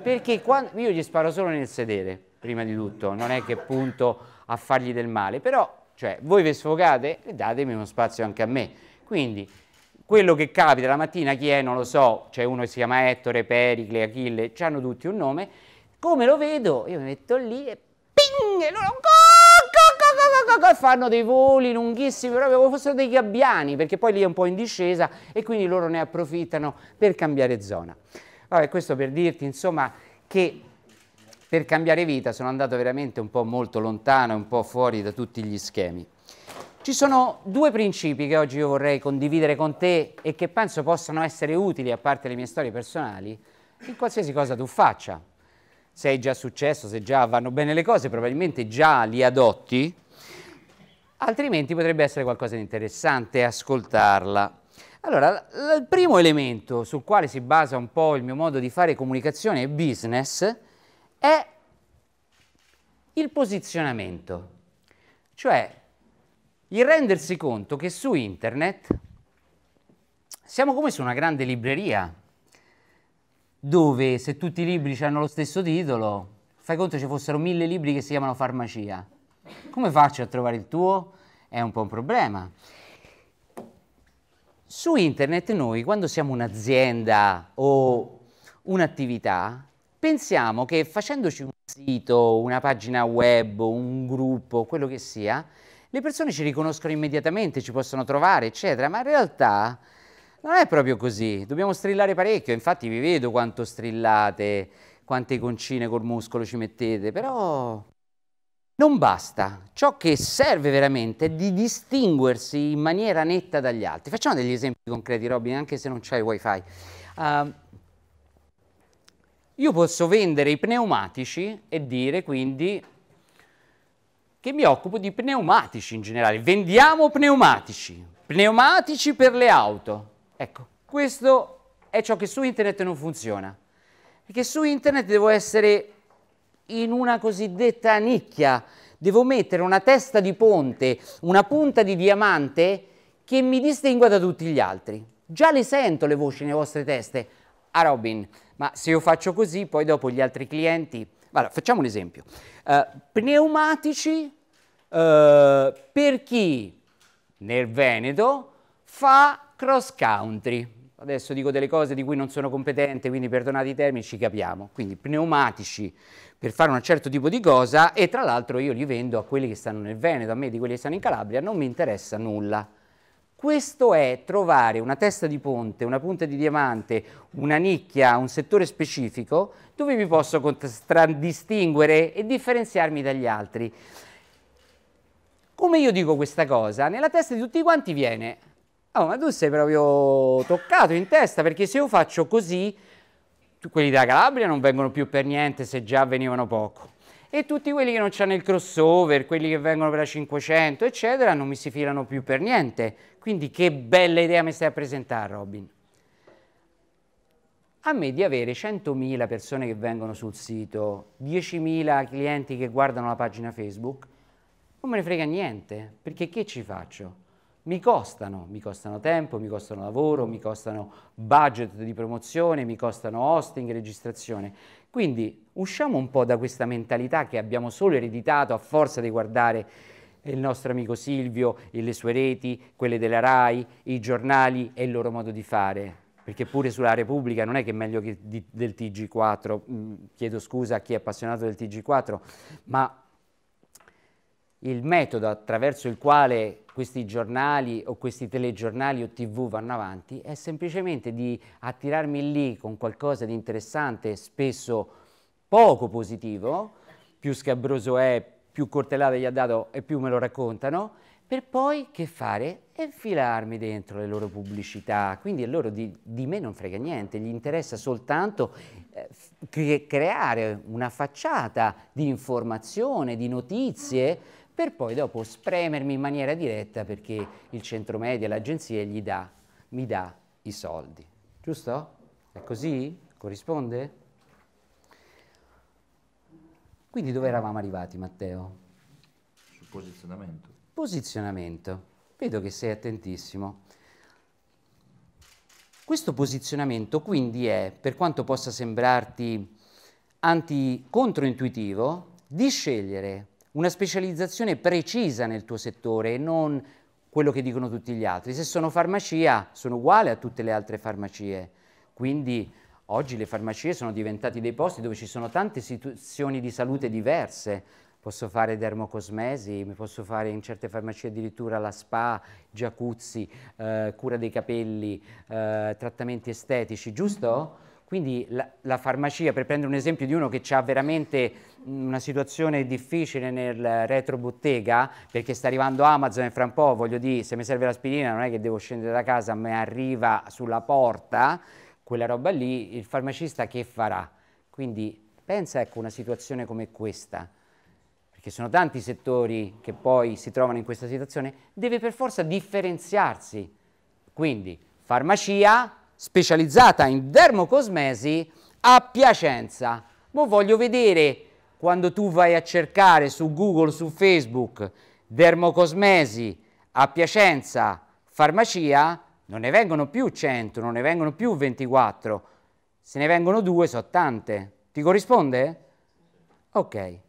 [SPEAKER 1] perché quando, io gli sparo solo nel sedere prima di tutto non è che punto a fargli del male però cioè voi vi sfogate e datemi uno spazio anche a me quindi quello che capita la mattina, chi è non lo so, c'è uno che si chiama Ettore, Pericle, Achille, hanno tutti un nome, come lo vedo, io mi metto lì e ping, e loro go, go, go, fanno dei voli lunghissimi, proprio come fossero dei gabbiani, perché poi lì è un po' in discesa e quindi loro ne approfittano per cambiare zona. Vabbè, questo per dirti, insomma, che per cambiare vita sono andato veramente un po' molto lontano, un po' fuori da tutti gli schemi. Ci sono due principi che oggi io vorrei condividere con te e che penso possano essere utili, a parte le mie storie personali, in qualsiasi cosa tu faccia. Se è già successo, se già vanno bene le cose, probabilmente già li adotti, altrimenti potrebbe essere qualcosa di interessante ascoltarla. Allora, il primo elemento sul quale si basa un po' il mio modo di fare comunicazione e business è il posizionamento. Cioè, il rendersi conto che su internet siamo come su una grande libreria, dove se tutti i libri hanno lo stesso titolo, fai conto ci fossero mille libri che si chiamano farmacia. Come faccio a trovare il tuo? È un po' un problema. Su internet noi, quando siamo un'azienda o un'attività, pensiamo che facendoci un sito, una pagina web, un gruppo, quello che sia, le persone ci riconoscono immediatamente, ci possono trovare, eccetera, ma in realtà non è proprio così, dobbiamo strillare parecchio, infatti vi vedo quanto strillate, quante concine col muscolo ci mettete, però non basta, ciò che serve veramente è di distinguersi in maniera netta dagli altri. Facciamo degli esempi concreti, Robin, anche se non c'hai wifi. Uh, io posso vendere i pneumatici e dire quindi che mi occupo di pneumatici in generale. Vendiamo pneumatici, pneumatici per le auto. Ecco, questo è ciò che su internet non funziona. Perché su internet devo essere in una cosiddetta nicchia, devo mettere una testa di ponte, una punta di diamante che mi distingua da tutti gli altri. Già le sento le voci nelle vostre teste. Ah Robin, ma se io faccio così, poi dopo gli altri clienti... Allora, facciamo un esempio. Eh, pneumatici eh, per chi nel Veneto fa cross country. Adesso dico delle cose di cui non sono competente, quindi perdonate i termini, ci capiamo. Quindi pneumatici per fare un certo tipo di cosa e tra l'altro io li vendo a quelli che stanno nel Veneto, a me di quelli che stanno in Calabria non mi interessa nulla. Questo è trovare una testa di ponte, una punta di diamante, una nicchia, un settore specifico dove mi posso distinguere e differenziarmi dagli altri. Come io dico questa cosa, nella testa di tutti quanti viene, oh ma tu sei proprio toccato in testa perché se io faccio così, quelli della Calabria non vengono più per niente se già venivano poco e tutti quelli che non hanno il crossover, quelli che vengono per la 500, eccetera, non mi si filano più per niente. Quindi che bella idea mi stai a presentare, Robin. A me di avere 100.000 persone che vengono sul sito, 10.000 clienti che guardano la pagina Facebook, non me ne frega niente, perché che ci faccio? Mi costano, mi costano tempo, mi costano lavoro, mi costano budget di promozione, mi costano hosting, registrazione. Quindi Usciamo un po' da questa mentalità che abbiamo solo ereditato a forza di guardare il nostro amico Silvio, e le sue reti, quelle della RAI, i giornali e il loro modo di fare. Perché pure sulla Repubblica non è che è meglio che di, del TG4, mm, chiedo scusa a chi è appassionato del TG4, ma il metodo attraverso il quale questi giornali o questi telegiornali o tv vanno avanti è semplicemente di attirarmi lì con qualcosa di interessante, spesso poco positivo, più scabroso è, più cortellate gli ha dato e più me lo raccontano, per poi che fare? Infilarmi dentro le loro pubblicità, quindi a loro di, di me non frega niente, gli interessa soltanto eh, creare una facciata di informazione, di notizie, per poi dopo spremermi in maniera diretta perché il centro media, l'agenzia gli dà, mi dà i soldi. Giusto? È così? Corrisponde? Quindi dove eravamo arrivati, Matteo? Sul posizionamento. Posizionamento. Vedo che sei attentissimo. Questo posizionamento quindi è, per quanto possa sembrarti anti controintuitivo, di scegliere una specializzazione precisa nel tuo settore e non quello che dicono tutti gli altri. Se sono farmacia, sono uguale a tutte le altre farmacie. Quindi Oggi le farmacie sono diventate dei posti dove ci sono tante situazioni di salute diverse. Posso fare dermocosmesi, posso fare in certe farmacie addirittura la spa, jacuzzi, eh, cura dei capelli, eh, trattamenti estetici, giusto? Quindi la, la, farmacia, per prendere un esempio di uno che ha veramente una situazione difficile nel retrobottega, perché sta arrivando Amazon e fra un po', voglio dire, se mi serve l'aspirina non è che devo scendere da casa, mi arriva sulla porta, quella roba lì, il farmacista che farà? Quindi pensa ecco una situazione come questa, perché sono tanti i settori che poi si trovano in questa situazione, deve per forza differenziarsi. Quindi farmacia specializzata in dermocosmesi a Piacenza. Ma voglio vedere quando tu vai a cercare su Google, su Facebook, dermocosmesi a Piacenza, farmacia, non ne vengono più 100, non ne vengono più 24, se ne vengono due so tante. Ti corrisponde? Ok.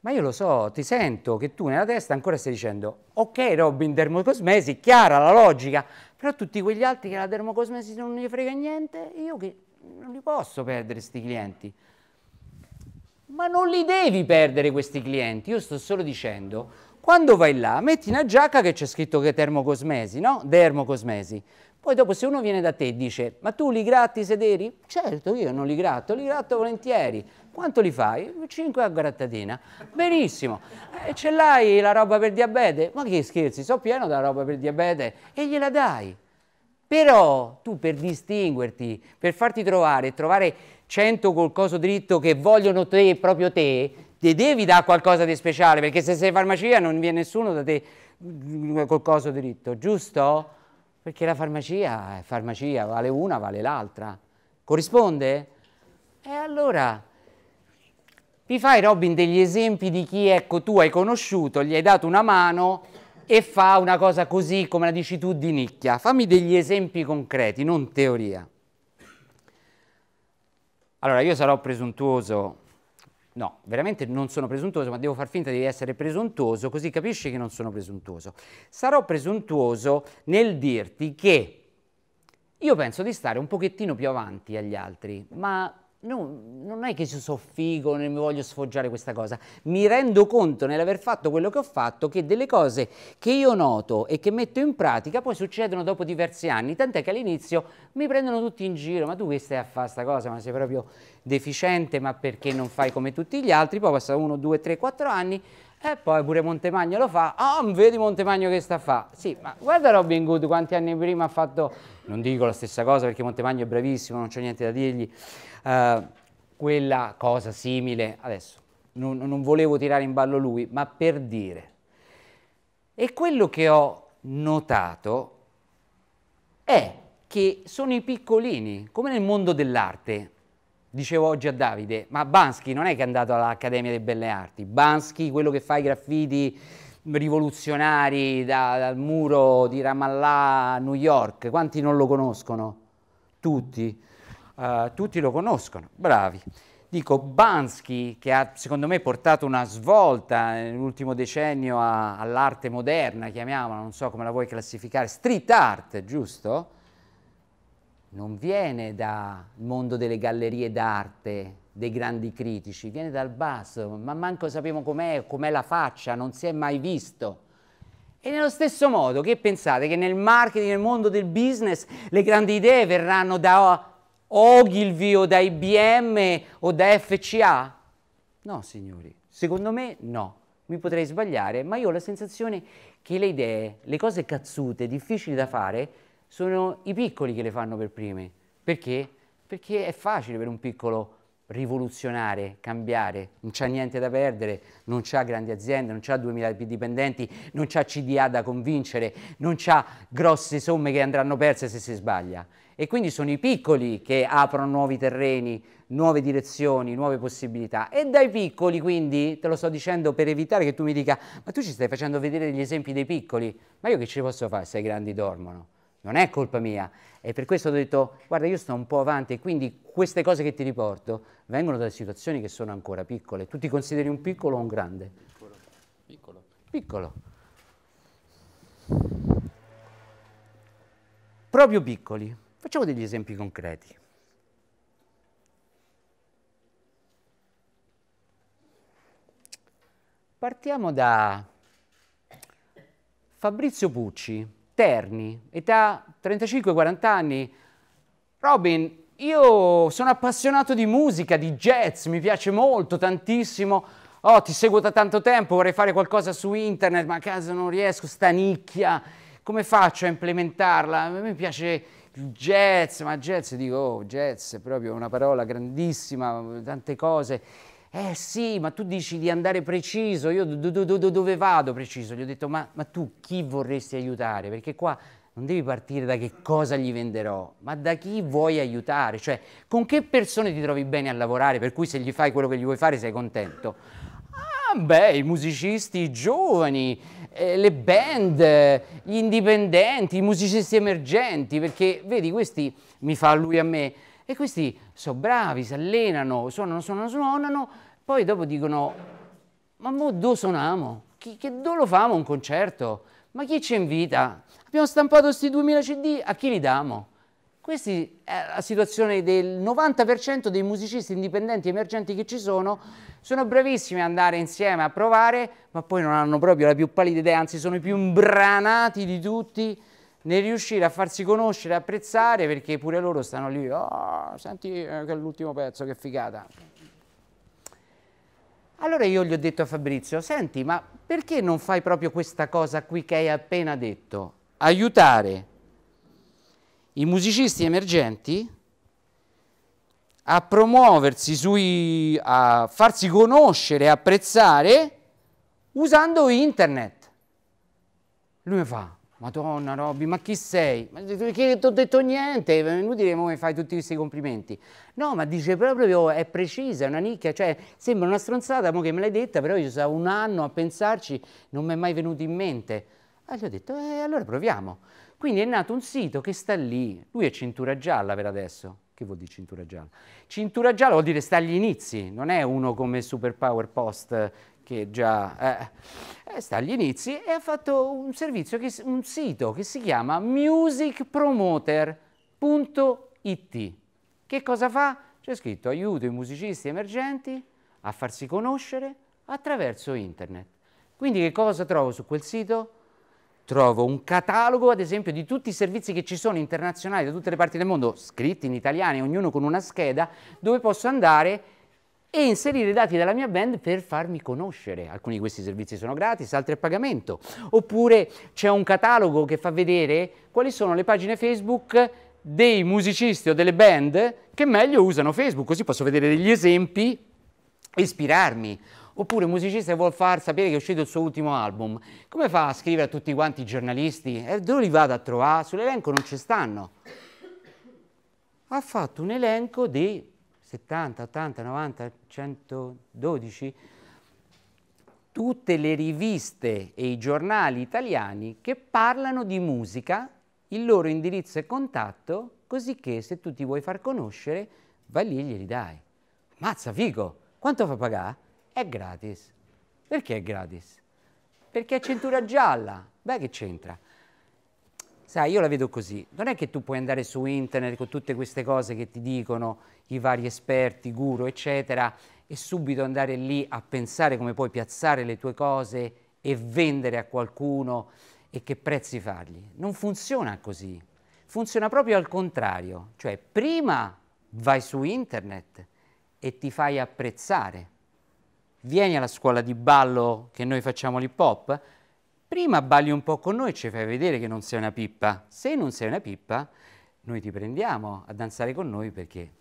[SPEAKER 1] Ma io lo so, ti sento che tu nella testa ancora stai dicendo ok Robin, dermocosmesi, chiara la logica, però tutti quegli altri che la dermocosmesi non gli frega niente, io che non li posso perdere questi clienti. Ma non li devi perdere questi clienti, io sto solo dicendo quando vai là, metti una giacca che c'è scritto che è termocosmesi, no? Dermocosmesi. Poi dopo se uno viene da te e dice, ma tu li gratti i sederi? Certo, io non li gratto, li gratto volentieri. Quanto li fai? Cinque a grattatina. Benissimo. E eh, ce l'hai la roba per diabete? Ma che scherzi, so pieno della roba per diabete. E gliela dai. Però tu per distinguerti, per farti trovare, trovare cento col coso dritto che vogliono te, proprio te, ti devi dare qualcosa di speciale, perché se sei farmacia non viene nessuno da te mm, col coso diritto, giusto? Perché la farmacia è farmacia, vale una, vale l'altra. Corrisponde? E allora mi fai Robin degli esempi di chi ecco tu hai conosciuto, gli hai dato una mano e fa una cosa così come la dici tu di nicchia. Fammi degli esempi concreti, non teoria. Allora io sarò presuntuoso no, veramente non sono presuntuoso, ma devo far finta di essere presuntuoso, così capisci che non sono presuntuoso. Sarò presuntuoso nel dirti che io penso di stare un pochettino più avanti agli altri, ma non, non è che io ci figo, non mi voglio sfoggiare questa cosa, mi rendo conto nell'aver fatto quello che ho fatto che delle cose che io noto e che metto in pratica poi succedono dopo diversi anni, tant'è che all'inizio mi prendono tutti in giro, ma tu che stai a fare questa cosa, ma sei proprio deficiente, ma perché non fai come tutti gli altri, poi passa uno, due, tre, quattro anni e poi pure Montemagno lo fa. Ah, oh, vedi Montemagno che sta a fare. Sì, ma guarda Robin Good quanti anni prima ha fatto... Non dico la stessa cosa perché Montemagno è bravissimo, non c'è niente da dirgli. Eh, quella cosa simile, adesso non, non volevo tirare in ballo lui, ma per dire. E quello che ho notato è che sono i piccolini, come nel mondo dell'arte. Dicevo oggi a Davide, ma Bansky non è che è andato all'Accademia delle Belle Arti. Bansky, quello che fa i graffiti rivoluzionari da, dal muro di Ramallah a New York, quanti non lo conoscono? Tutti uh, tutti lo conoscono, bravi. Dico, Bansky, che ha secondo me portato una svolta nell'ultimo decennio all'arte moderna, chiamiamola, non so come la vuoi classificare, street art, giusto? Non viene dal mondo delle gallerie d'arte, dei grandi critici, viene dal basso, ma manco sappiamo com'è, com'è la faccia, non si è mai visto. E nello stesso modo, che pensate? Che nel marketing, nel mondo del business, le grandi idee verranno da Ogilvy o da IBM o da FCA? No, signori, secondo me no. Mi potrei sbagliare, ma io ho la sensazione che le idee, le cose cazzute, difficili da fare, sono i piccoli che le fanno per prime. Perché? Perché è facile per un piccolo rivoluzionare, cambiare, non c'ha niente da perdere, non c'ha grandi aziende, non c'ha 2000 dipendenti, non c'ha CDA da convincere, non c'ha grosse somme che andranno perse se si sbaglia. E quindi sono i piccoli che aprono nuovi terreni, nuove direzioni, nuove possibilità. E dai piccoli, quindi, te lo sto dicendo per evitare che tu mi dica, ma tu ci stai facendo vedere degli esempi dei piccoli, ma io che ci posso fare se i grandi dormono? Non è colpa mia. E per questo ho detto, guarda, io sto un po' avanti quindi queste cose che ti riporto vengono da situazioni che sono ancora piccole. Tu ti consideri un piccolo o un grande? Piccolo. Piccolo. Piccolo. Proprio piccoli. Facciamo degli esempi concreti. Partiamo da Fabrizio Pucci, Terni, età 35-40 anni. Robin, io sono appassionato di musica, di jazz, mi piace molto, tantissimo. Oh, ti seguo da tanto tempo, vorrei fare qualcosa su internet, ma a casa non riesco, sta nicchia. Come faccio a implementarla? A me piace jazz, ma jazz dico, oh, jazz è proprio una parola grandissima, tante cose. Eh sì, ma tu dici di andare preciso, io do, do, do, dove vado preciso? Gli ho detto, ma, ma tu chi vorresti aiutare? Perché qua non devi partire da che cosa gli venderò, ma da chi vuoi aiutare, cioè con che persone ti trovi bene a lavorare, per cui se gli fai quello che gli vuoi fare sei contento. Ah beh, i musicisti giovani, eh, le band, gli indipendenti, i musicisti emergenti, perché vedi questi, mi fa lui a me, e questi sono bravi, si allenano, suonano, suonano, suonano, poi dopo dicono, ma mo dove suoniamo? che dove lo famo un concerto? Ma chi ci invita? Abbiamo stampato questi 2000 cd, a chi li damo? Questa è eh, la situazione del 90% dei musicisti indipendenti emergenti che ci sono, sono bravissimi ad andare insieme a provare, ma poi non hanno proprio la più pallida idea, anzi sono i più imbranati di tutti nel riuscire a farsi conoscere, apprezzare, perché pure loro stanno lì, oh, senti eh, che è l'ultimo pezzo, che figata. Allora io gli ho detto a Fabrizio, senti, ma perché non fai proprio questa cosa qui che hai appena detto? Aiutare i musicisti emergenti a promuoversi, sui, a farsi conoscere, apprezzare usando internet. Lui mi fa, Madonna Robby, ma chi sei? Ma perché ti ho detto niente, è inutile che mi fai tutti questi complimenti. No, ma dice proprio, è precisa, è una nicchia, cioè sembra una stronzata, mo che me l'hai detta, però io sono un anno a pensarci, non mi è mai venuto in mente. E ah, gli ho detto, eh, allora proviamo. Quindi è nato un sito che sta lì, lui è cintura gialla per adesso, che vuol dire cintura gialla? Cintura gialla vuol dire sta agli inizi, non è uno come Super Power Post che già eh, eh sta agli inizi e ha fatto un servizio, che, un sito che si chiama musicpromoter.it. Che cosa fa? C'è scritto aiuto i musicisti emergenti a farsi conoscere attraverso internet. Quindi che cosa trovo su quel sito? trovo un catalogo, ad esempio, di tutti i servizi che ci sono internazionali da tutte le parti del mondo, scritti in italiano, ognuno con una scheda, dove posso andare e inserire i dati della mia band per farmi conoscere. Alcuni di questi servizi sono gratis, altri a pagamento. Oppure c'è un catalogo che fa vedere quali sono le pagine Facebook dei musicisti o delle band che meglio usano Facebook, così posso vedere degli esempi e ispirarmi. Oppure un musicista che vuole far sapere che è uscito il suo ultimo album. Come fa a scrivere a tutti quanti i giornalisti? E dove li vado a trovare? Sull'elenco non ci stanno. Ha fatto un elenco di 70, 80, 90, 112 tutte le riviste e i giornali italiani che parlano di musica, il loro indirizzo e contatto, così che se tu ti vuoi far conoscere, vai lì e glieli dai. Mazza, figo! Quanto fa pagare? È gratis. Perché è gratis? Perché è cintura gialla. Beh, che c'entra? Sai, io la vedo così. Non è che tu puoi andare su internet con tutte queste cose che ti dicono i vari esperti, guru, eccetera, e subito andare lì a pensare come puoi piazzare le tue cose e vendere a qualcuno e che prezzi fargli. Non funziona così. Funziona proprio al contrario. Cioè, prima vai su internet e ti fai apprezzare vieni alla scuola di ballo che noi facciamo l'hip hop, prima balli un po' con noi e ci fai vedere che non sei una pippa. Se non sei una pippa, noi ti prendiamo a danzare con noi perché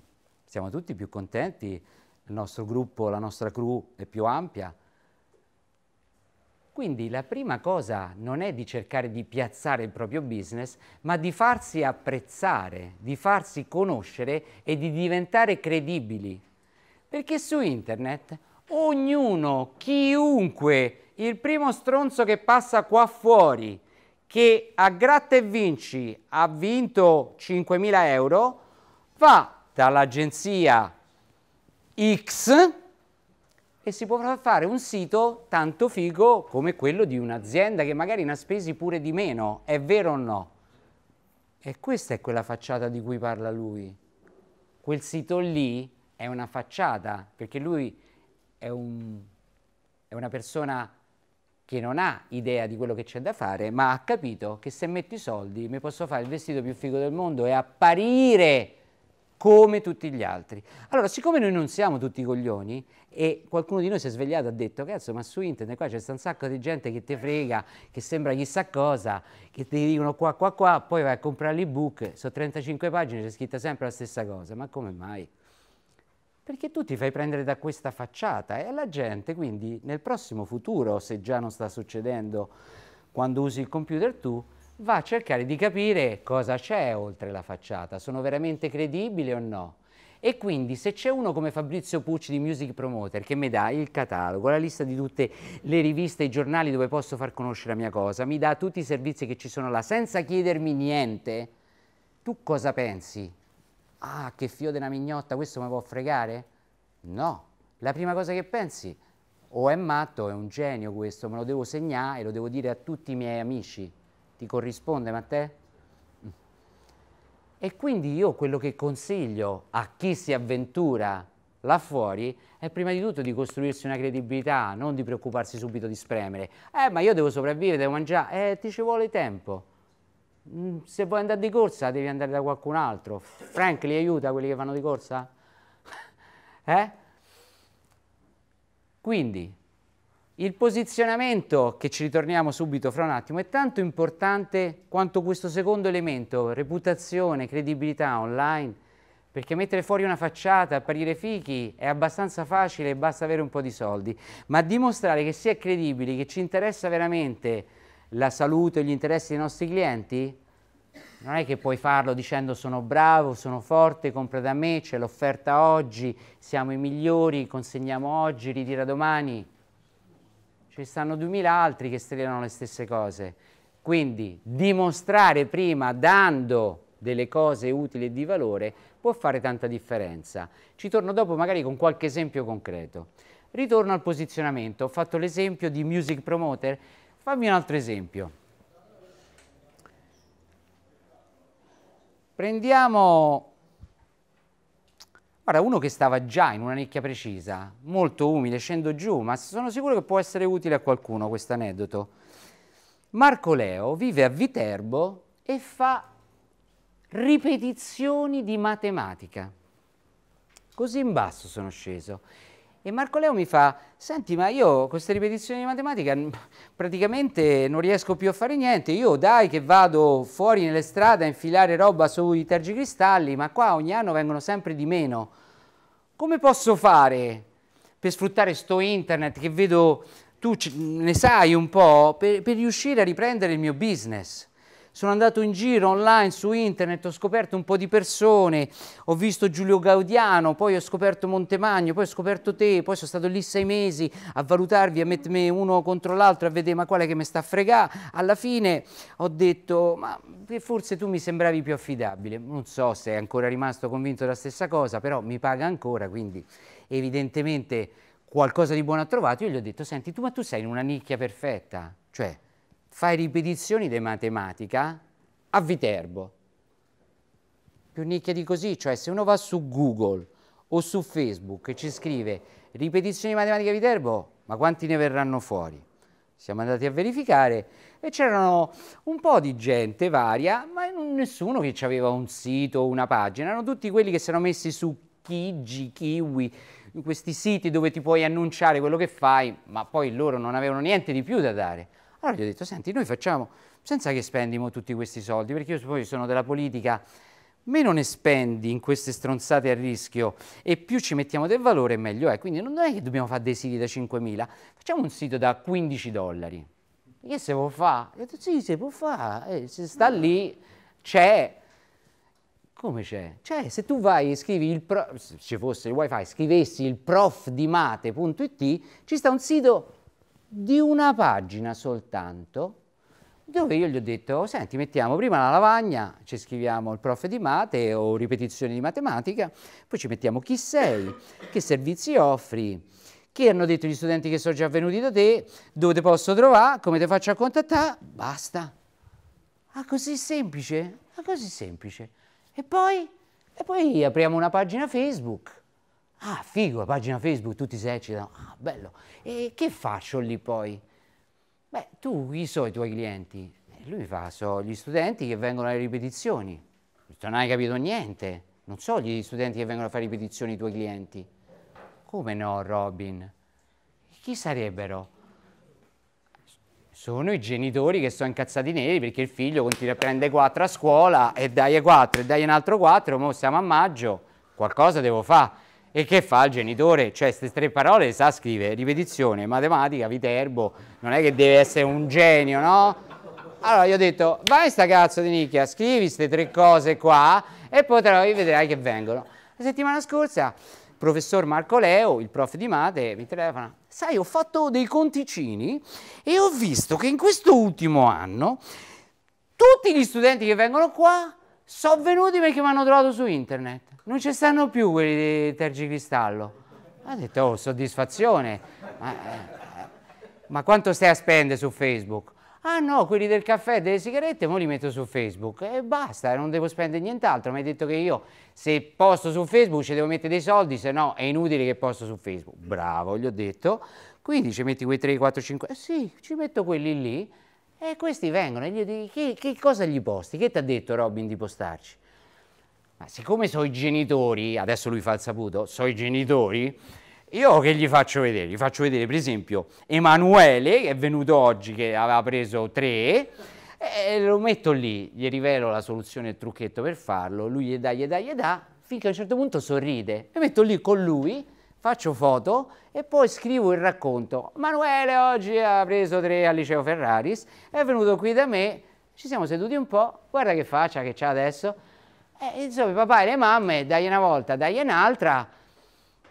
[SPEAKER 1] siamo tutti più contenti, il nostro gruppo, la nostra crew è più ampia. Quindi la prima cosa non è di cercare di piazzare il proprio business, ma di farsi apprezzare, di farsi conoscere e di diventare credibili. Perché su internet Ognuno, chiunque, il primo stronzo che passa qua fuori, che a gratta e vinci ha vinto 5.000 euro, va dall'agenzia X e si può fare un sito tanto figo come quello di un'azienda che magari ne ha spesi pure di meno, è vero o no? E questa è quella facciata di cui parla lui. Quel sito lì è una facciata, perché lui è, un, è una persona che non ha idea di quello che c'è da fare, ma ha capito che se metto i soldi mi posso fare il vestito più figo del mondo e apparire come tutti gli altri. Allora, siccome noi non siamo tutti coglioni e qualcuno di noi si è svegliato e ha detto cazzo, ma su internet qua c'è un sacco di gente che ti frega, che sembra chissà cosa, che ti dicono qua, qua, qua, poi vai a comprare l'ebook, sono 35 pagine, c'è scritta sempre la stessa cosa, ma come mai? perché tu ti fai prendere da questa facciata e la gente quindi nel prossimo futuro, se già non sta succedendo quando usi il computer tu, va a cercare di capire cosa c'è oltre la facciata, sono veramente credibili o no? E quindi se c'è uno come Fabrizio Pucci di Music Promoter che mi dà il catalogo, la lista di tutte le riviste e i giornali dove posso far conoscere la mia cosa, mi dà tutti i servizi che ci sono là senza chiedermi niente, tu cosa pensi? ah che fio della mignotta, questo mi può fregare? No, la prima cosa che pensi, o è matto o è un genio questo, me lo devo segnare e lo devo dire a tutti i miei amici, ti corrisponde ma te? Mm. E quindi io quello che consiglio a chi si avventura là fuori è prima di tutto di costruirsi una credibilità, non di preoccuparsi subito di spremere. Eh, ma io devo sopravvivere, devo mangiare, eh, ti ci vuole tempo. Mm, se vuoi andare di corsa devi andare da qualcun altro. Frank li aiuta quelli che vanno di corsa? eh? Quindi il posizionamento, che ci ritorniamo subito fra un attimo, è tanto importante quanto questo secondo elemento, reputazione, credibilità online, perché mettere fuori una facciata, apparire fichi è abbastanza facile, basta avere un po' di soldi, ma dimostrare che si è credibili, che ci interessa veramente la salute e gli interessi dei nostri clienti? Non è che puoi farlo dicendo sono bravo, sono forte, compra da me, c'è l'offerta oggi, siamo i migliori, consegniamo oggi, ritira domani. Ci stanno duemila altri che stellano le stesse cose. Quindi dimostrare prima dando delle cose utili e di valore può fare tanta differenza. Ci torno dopo magari con qualche esempio concreto. Ritorno al posizionamento. Ho fatto l'esempio di Music Promoter Fammi un altro esempio. Prendiamo Ora, uno che stava già in una nicchia precisa, molto umile, scendo giù, ma sono sicuro che può essere utile a qualcuno questo aneddoto. Marco Leo vive a Viterbo e fa ripetizioni di matematica. Così in basso sono sceso. E Marco Leo mi fa, senti ma io queste ripetizioni di matematica praticamente non riesco più a fare niente, io dai che vado fuori nelle strade a infilare roba sui tergicristalli, ma qua ogni anno vengono sempre di meno. Come posso fare per sfruttare sto internet che vedo, tu ne sai un po', per, per riuscire a riprendere il mio business? sono andato in giro online su internet, ho scoperto un po' di persone, ho visto Giulio Gaudiano, poi ho scoperto Montemagno, poi ho scoperto te, poi sono stato lì sei mesi a valutarvi, a mettermi uno contro l'altro, a vedere ma quale che mi sta a fregare. Alla fine ho detto ma forse tu mi sembravi più affidabile, non so se è ancora rimasto convinto della stessa cosa, però mi paga ancora, quindi evidentemente qualcosa di buono ha trovato, io gli ho detto, senti, tu ma tu sei in una nicchia perfetta, cioè fai ripetizioni di matematica a Viterbo. Più nicchia di così, cioè se uno va su Google o su Facebook e ci scrive ripetizioni di matematica a Viterbo, ma quanti ne verranno fuori? Siamo andati a verificare e c'erano un po' di gente varia, ma nessuno che aveva un sito, o una pagina, erano tutti quelli che si erano messi su Kiji, Kiwi, questi siti dove ti puoi annunciare quello che fai, ma poi loro non avevano niente di più da dare. Allora gli ho detto, senti, noi facciamo, senza che spendiamo tutti questi soldi, perché io poi sono della politica, meno ne spendi in queste stronzate a rischio e più ci mettiamo del valore meglio è. Quindi non è che dobbiamo fare dei siti da 5.000, facciamo un sito da 15 dollari. Che se può fare? Ho detto sì, si può fare, eh, se sta lì c'è. Come c'è? Cioè, se tu vai e scrivi il prof, se ci fosse il wifi, scrivessi il profdimate.it, ci sta un sito di una pagina soltanto, dove io gli ho detto, senti, mettiamo prima la lavagna, ci scriviamo il prof di mate o ripetizioni di matematica, poi ci mettiamo chi sei, che servizi offri, che hanno detto gli studenti che sono già venuti da te, dove ti posso trovare, come ti faccio a contattare, basta. Ah, così semplice? Ah, così semplice. E poi, e poi apriamo una pagina Facebook Ah, figo, la pagina Facebook, tutti si eccitano. Ah, bello. E che faccio lì poi? Beh, tu chi sono i tuoi clienti? E eh, lui mi fa, sono gli studenti che vengono alle ripetizioni. Non hai capito niente. Non so gli studenti che vengono a fare ripetizioni i tuoi clienti. Come no, Robin? Chi sarebbero? Sono i genitori che sono incazzati neri perché il figlio continua a prendere 4 a scuola e dai 4 e dai un altro 4, ora siamo a maggio, qualcosa devo fare e che fa il genitore? Cioè, queste tre parole le sa scrivere, ripetizione, matematica, viterbo, non è che deve essere un genio, no? Allora gli ho detto, vai sta cazzo di nicchia, scrivi queste tre cose qua e poi vedrai che vengono. La settimana scorsa il professor Marco Leo, il prof di mate, mi telefona, sai ho fatto dei conticini e ho visto che in questo ultimo anno tutti gli studenti che vengono qua sono venuti perché mi hanno trovato su internet. Non ci stanno più quelli di tergicristallo. Ha detto, oh, soddisfazione. Ma, eh, ma, quanto stai a spendere su Facebook? Ah no, quelli del caffè e delle sigarette, ora li metto su Facebook. E basta, non devo spendere nient'altro. Mi hai detto che io, se posto su Facebook, ci devo mettere dei soldi, se no è inutile che posto su Facebook. Bravo, gli ho detto. Quindi ci metti quei 3, 4, 5... Eh, sì, ci metto quelli lì e questi vengono e gli dico, che, che cosa gli posti? Che ti ha detto Robin di postarci? Ma siccome so i genitori, adesso lui fa il saputo, so i genitori, io che gli faccio vedere? Gli faccio vedere per esempio Emanuele, che è venuto oggi, che aveva preso tre, e lo metto lì, gli rivelo la soluzione, il trucchetto per farlo, lui gli dà, gli dà, gli dà, finché a un certo punto sorride. E metto lì con lui faccio foto e poi scrivo il racconto. Manuele oggi ha preso tre al liceo Ferraris, è venuto qui da me, ci siamo seduti un po', guarda che faccia che c'ha adesso. E, eh, insomma, i papà e le mamme, dai una volta, dai un'altra,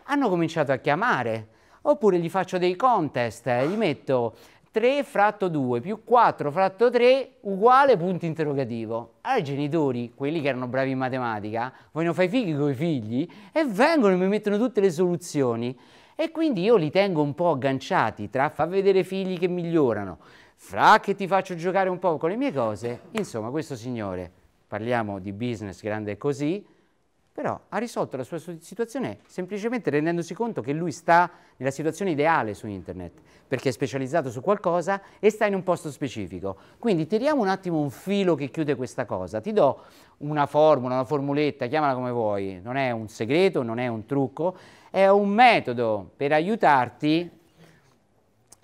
[SPEAKER 1] hanno cominciato a chiamare. Oppure gli faccio dei contest, eh, gli metto 3 fratto 2 più 4 fratto 3 uguale punto interrogativo. Allora i genitori, quelli che erano bravi in matematica, vogliono fare i fighi con i figli e vengono e mi mettono tutte le soluzioni. E quindi io li tengo un po' agganciati tra far vedere figli che migliorano, fra che ti faccio giocare un po' con le mie cose. Insomma, questo signore, parliamo di business grande così, però ha risolto la sua situazione semplicemente rendendosi conto che lui sta nella situazione ideale su internet, perché è specializzato su qualcosa e sta in un posto specifico. Quindi tiriamo un attimo un filo che chiude questa cosa, ti do una formula, una formuletta, chiamala come vuoi, non è un segreto, non è un trucco, è un metodo per aiutarti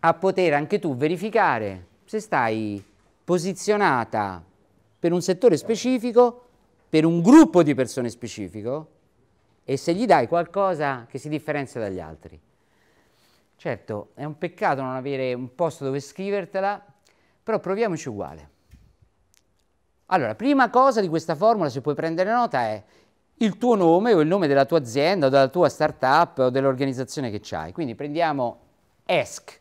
[SPEAKER 1] a poter anche tu verificare se stai posizionata per un settore specifico per un gruppo di persone specifico e se gli dai qualcosa che si differenzia dagli altri. Certo, è un peccato non avere un posto dove scrivertela, però proviamoci uguale. Allora, prima cosa di questa formula, se puoi prendere nota, è il tuo nome o il nome della tua azienda o della tua startup o dell'organizzazione che c'hai. Quindi prendiamo ESC,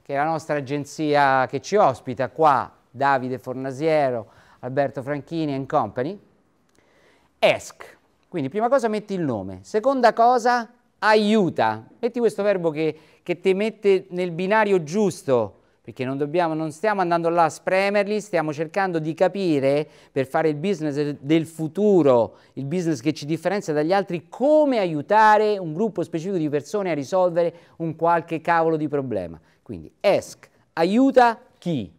[SPEAKER 1] che è la nostra agenzia che ci ospita qua, Davide Fornasiero, Alberto Franchini and Company. Ask. Quindi prima cosa metti il nome, seconda cosa aiuta. Metti questo verbo che, che ti mette nel binario giusto, perché non, dobbiamo, non stiamo andando là a spremerli, stiamo cercando di capire per fare il business del futuro, il business che ci differenzia dagli altri, come aiutare un gruppo specifico di persone a risolvere un qualche cavolo di problema. Quindi ESC, aiuta chi?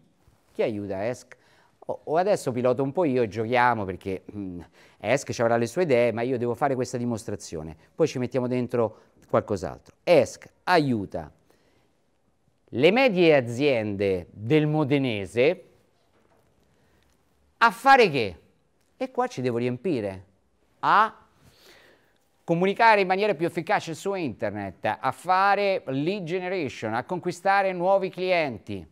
[SPEAKER 1] Chi aiuta ESC? O, adesso piloto un po' io e giochiamo perché... Mm, ESC ci avrà le sue idee, ma io devo fare questa dimostrazione, poi ci mettiamo dentro qualcos'altro. ESC aiuta le medie aziende del modenese a fare che? E qua ci devo riempire, a comunicare in maniera più efficace su internet, a fare lead generation, a conquistare nuovi clienti.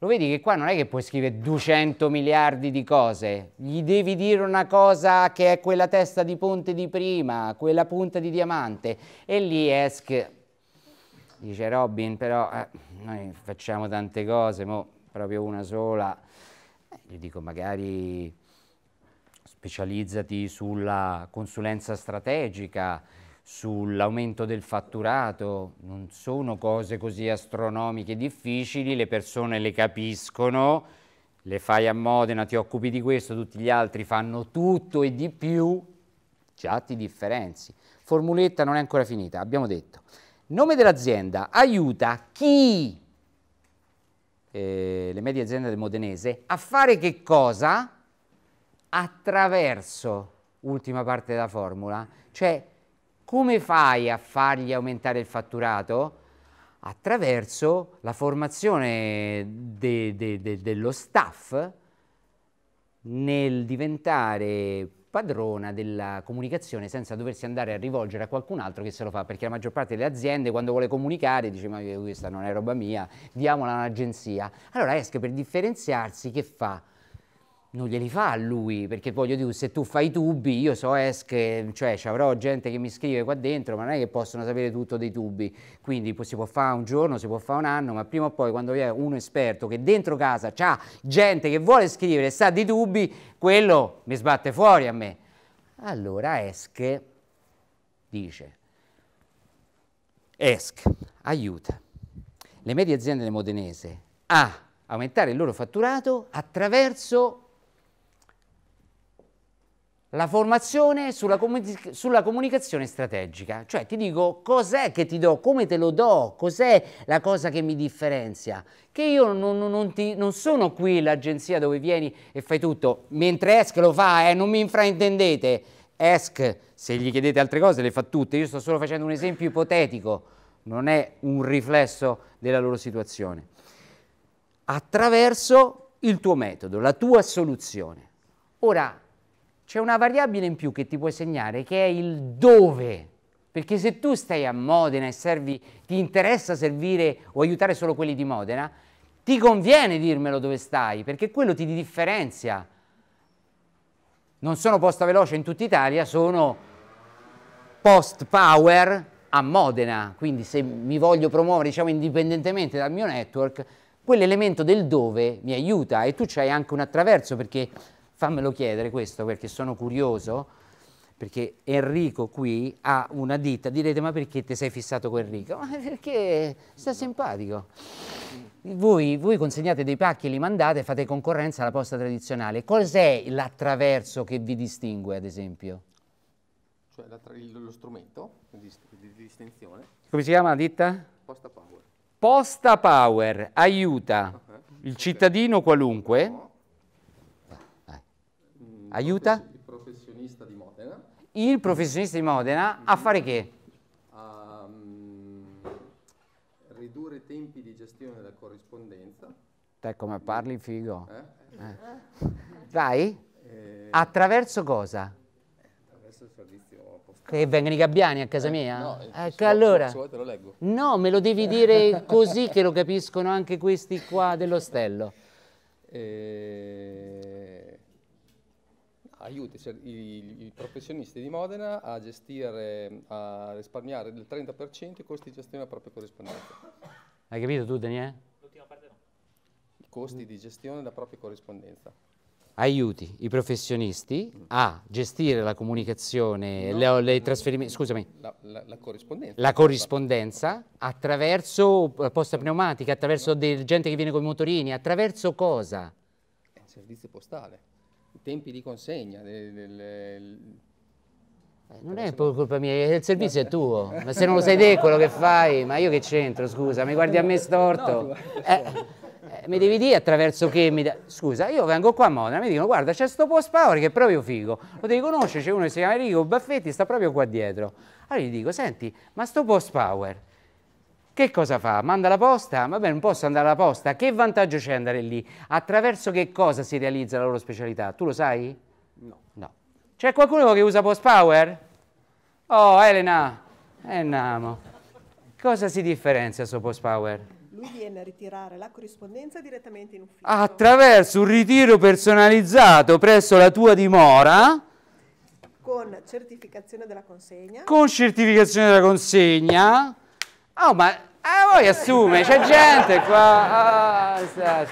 [SPEAKER 1] Lo vedi che qua non è che puoi scrivere 200 miliardi di cose, gli devi dire una cosa che è quella testa di ponte di prima, quella punta di diamante, e lì esce, dice Robin, però eh, noi facciamo tante cose, mo proprio una sola, eh, gli dico magari specializzati sulla consulenza strategica, sull'aumento del fatturato, non sono cose così astronomiche difficili, le persone le capiscono, le fai a Modena, ti occupi di questo, tutti gli altri fanno tutto e di più, già ti differenzi. Formuletta non è ancora finita, abbiamo detto. Nome dell'azienda, aiuta chi, eh, le medie aziende del modenese, a fare che cosa? Attraverso, ultima parte della formula, cioè come fai a fargli aumentare il fatturato? Attraverso la formazione de, de, de, dello staff nel diventare padrona della comunicazione senza doversi andare a rivolgere a qualcun altro che se lo fa, perché la maggior parte delle aziende quando vuole comunicare dice ma questa non è roba mia, diamola a un'agenzia. Allora Esk per differenziarsi che fa? non glieli fa a lui, perché voglio dire, se tu fai i tubi, io so es cioè, ci avrò gente che mi scrive qua dentro, ma non è che possono sapere tutto dei tubi, quindi si può fare un giorno, si può fare un anno, ma prima o poi quando viene un esperto che dentro casa ha gente che vuole scrivere e sa di tubi, quello mi sbatte fuori a me. Allora Esch dice, Esch aiuta le medie aziende modenese a aumentare il loro fatturato attraverso la formazione sulla, comunic sulla, comunicazione strategica, cioè ti dico cos'è che ti do, come te lo do, cos'è la cosa che mi differenzia, che io non, non, ti, non sono qui l'agenzia dove vieni e fai tutto, mentre ESC lo fa, eh, non mi infraintendete, ESC se gli chiedete altre cose le fa tutte, io sto solo facendo un esempio ipotetico, non è un riflesso della loro situazione, attraverso il tuo metodo, la tua soluzione. Ora, c'è una variabile in più che ti puoi segnare che è il dove. Perché se tu stai a Modena e servi, ti interessa servire o aiutare solo quelli di Modena, ti conviene dirmelo dove stai, perché quello ti differenzia. Non sono posta veloce in tutta Italia, sono post power a Modena, quindi se mi voglio promuovere, diciamo, indipendentemente dal mio network, quell'elemento del dove mi aiuta e tu c'hai anche un attraverso perché fammelo chiedere questo perché sono curioso, perché Enrico qui ha una ditta, direte ma perché ti sei fissato con Enrico? Ma perché sta simpatico. Voi, voi, consegnate dei pacchi, li mandate, fate concorrenza alla posta tradizionale. Cos'è l'attraverso che vi distingue ad esempio?
[SPEAKER 3] Cioè lo strumento di, distinzione.
[SPEAKER 1] Come si chiama la ditta? Posta Power. Posta Power aiuta okay. il cittadino qualunque Aiuta? Il
[SPEAKER 3] professionista di Modena.
[SPEAKER 1] Il professionista di Modena a mhm. fare che?
[SPEAKER 3] A um, ridurre i tempi di gestione della corrispondenza.
[SPEAKER 1] Te come parli, figo. Eh? Eh. Dai. Eh. Attraverso cosa?
[SPEAKER 3] Attraverso il servizio
[SPEAKER 1] Che vengono i gabbiani a casa eh, mia? No, eh, ecco, su, allora. Su, lo leggo. No, me lo devi dire così che lo capiscono anche questi qua dell'ostello. Eh aiuta cioè i, i, professionisti
[SPEAKER 3] di Modena a gestire, a risparmiare del 30% i costi di gestione della propria corrispondenza.
[SPEAKER 1] Hai capito tu, Daniele? L'ultima parte no.
[SPEAKER 3] I costi mm. di gestione della propria corrispondenza.
[SPEAKER 1] Aiuti i professionisti mm. a gestire la comunicazione, no, le, le trasferimenti, scusami.
[SPEAKER 3] La, la, la, corrispondenza. La
[SPEAKER 1] corrispondenza attraverso posta pneumatica, attraverso no. gente che viene con i motorini, attraverso cosa?
[SPEAKER 3] Il servizio postale i tempi di consegna. Del, del, eh,
[SPEAKER 1] non è solo colpa mia, il servizio è tuo, ma se non lo sai te quello che fai, ma io che c'entro, scusa, mi guardi a me storto. Eh, eh, mi devi dire attraverso che mi da... Scusa, io vengo qua a Modena, mi dicono guarda c'è sto post power che è proprio figo, lo devi conoscere, c'è uno che si chiama Enrico Baffetti, sta proprio qua dietro. Allora gli dico, senti, ma sto post power che cosa fa? Manda la posta? Vabbè, non posso andare alla posta. Che vantaggio c'è andare lì? Attraverso che cosa si realizza la loro specialità? Tu lo sai? No. no. C'è qualcuno che usa Post Power? Oh, Elena, Enamo. Cosa si differenzia su Post Power? Lui
[SPEAKER 3] viene a ritirare la corrispondenza direttamente
[SPEAKER 1] in ufficio. Attraverso un ritiro personalizzato presso la tua dimora con certificazione della consegna. Con certificazione della consegna. Oh, ma Ah, voi assume, c'è gente qua. Ah, sta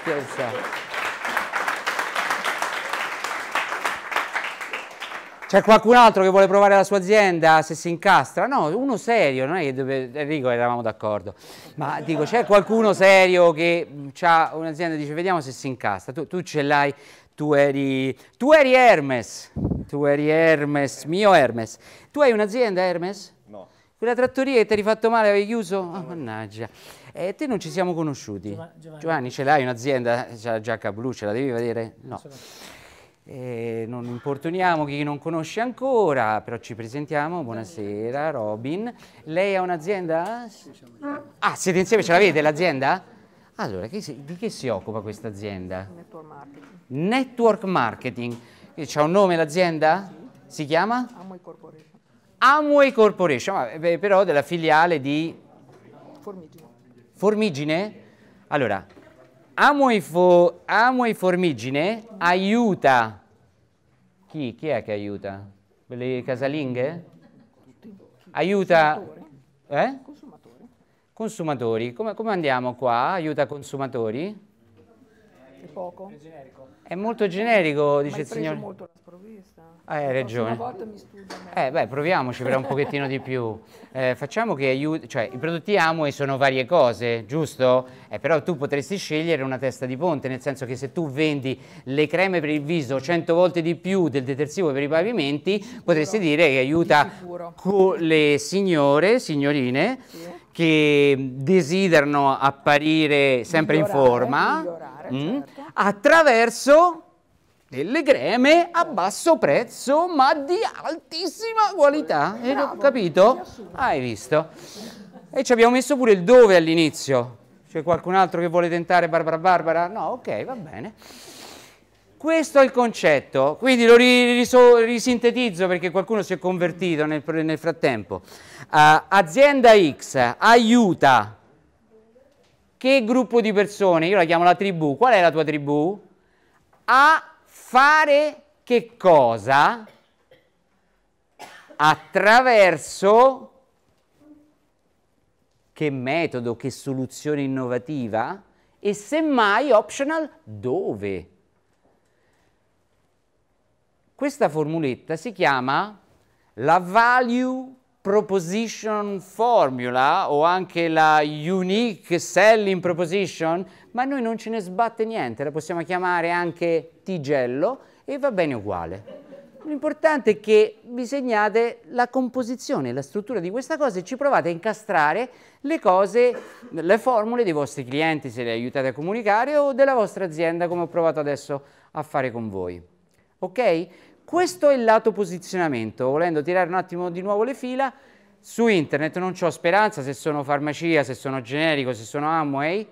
[SPEAKER 1] C'è qualcun altro che vuole provare la sua azienda se si incastra? No, uno serio, non è che dove... Enrico eravamo d'accordo, ma dico c'è qualcuno serio che ha un'azienda e dice vediamo se si incastra, tu, tu ce l'hai, tu eri... tu eri Hermes, tu eri Hermes, mio Hermes, tu hai un'azienda Hermes? Quella trattoria che ti hai rifatto male, avevi chiuso? Ah, mannaggia. E eh, te non ci siamo conosciuti. Giovanni, Giovanni ce l'hai un'azienda, c'è la giacca blu, ce la devi vedere? No. Eh, non importuniamo chi non conosce ancora, però ci presentiamo. Buonasera, Robin. Lei ha un'azienda? Ah, siete insieme, ce l'avete l'azienda? Allora, che di che si occupa questa azienda? Network marketing. Network marketing. C'ha un nome l'azienda? Si chiama? Amway Corporation. Amway Corporation, eh, però della filiale di... Formigine. Formigine? Allora, Amway, fo... Amway Formigine aiuta... Chi? Chi è che aiuta? Le casalinghe? Aiuta... Eh? Consumatori. Consumatori. Come, come andiamo qua? Aiuta consumatori? È poco. È, generico. è molto generico, dice Ma il, il signor. È molto la sprovvista. Ah, hai ragione. Una volta mi studio. Eh, beh, proviamoci però un pochettino di più. Eh, facciamo che aiuti, cioè i prodotti Amway sono varie cose, giusto? Eh, però tu potresti scegliere una testa di ponte, nel senso che se tu vendi le creme per il viso 100 volte di più del detersivo per i pavimenti, sicuro. potresti dire che aiuta le signore, signorine, sì. che desiderano apparire sempre migliorare, in forma, migliorare, mm, certo. attraverso delle creme a basso prezzo ma di altissima qualità. Eh, capito? Hai visto? E ci abbiamo messo pure il dove all'inizio. C'è qualcun altro che vuole tentare Barbara Barbara? No, ok, va bene. Questo è il concetto, quindi lo risintetizzo perché qualcuno si è convertito nel, nel frattempo. Uh, azienda X aiuta che gruppo di persone, io la chiamo la tribù, qual è la tua tribù? A Fare che cosa? Attraverso che metodo, che soluzione innovativa? E semmai optional dove? Questa formuletta si chiama la value proposition formula o anche la unique selling proposition ma a noi non ce ne sbatte niente, la possiamo chiamare anche Tigello e va bene uguale. L'importante è che vi segnate la composizione, la struttura di questa cosa e ci provate a incastrare le cose, le formule dei vostri clienti se le aiutate a comunicare o della vostra azienda come ho provato adesso a fare con voi. Ok? Questo è il lato posizionamento, volendo tirare un attimo di nuovo le fila, su internet non ho speranza se sono farmacia, se sono generico, se sono Amway,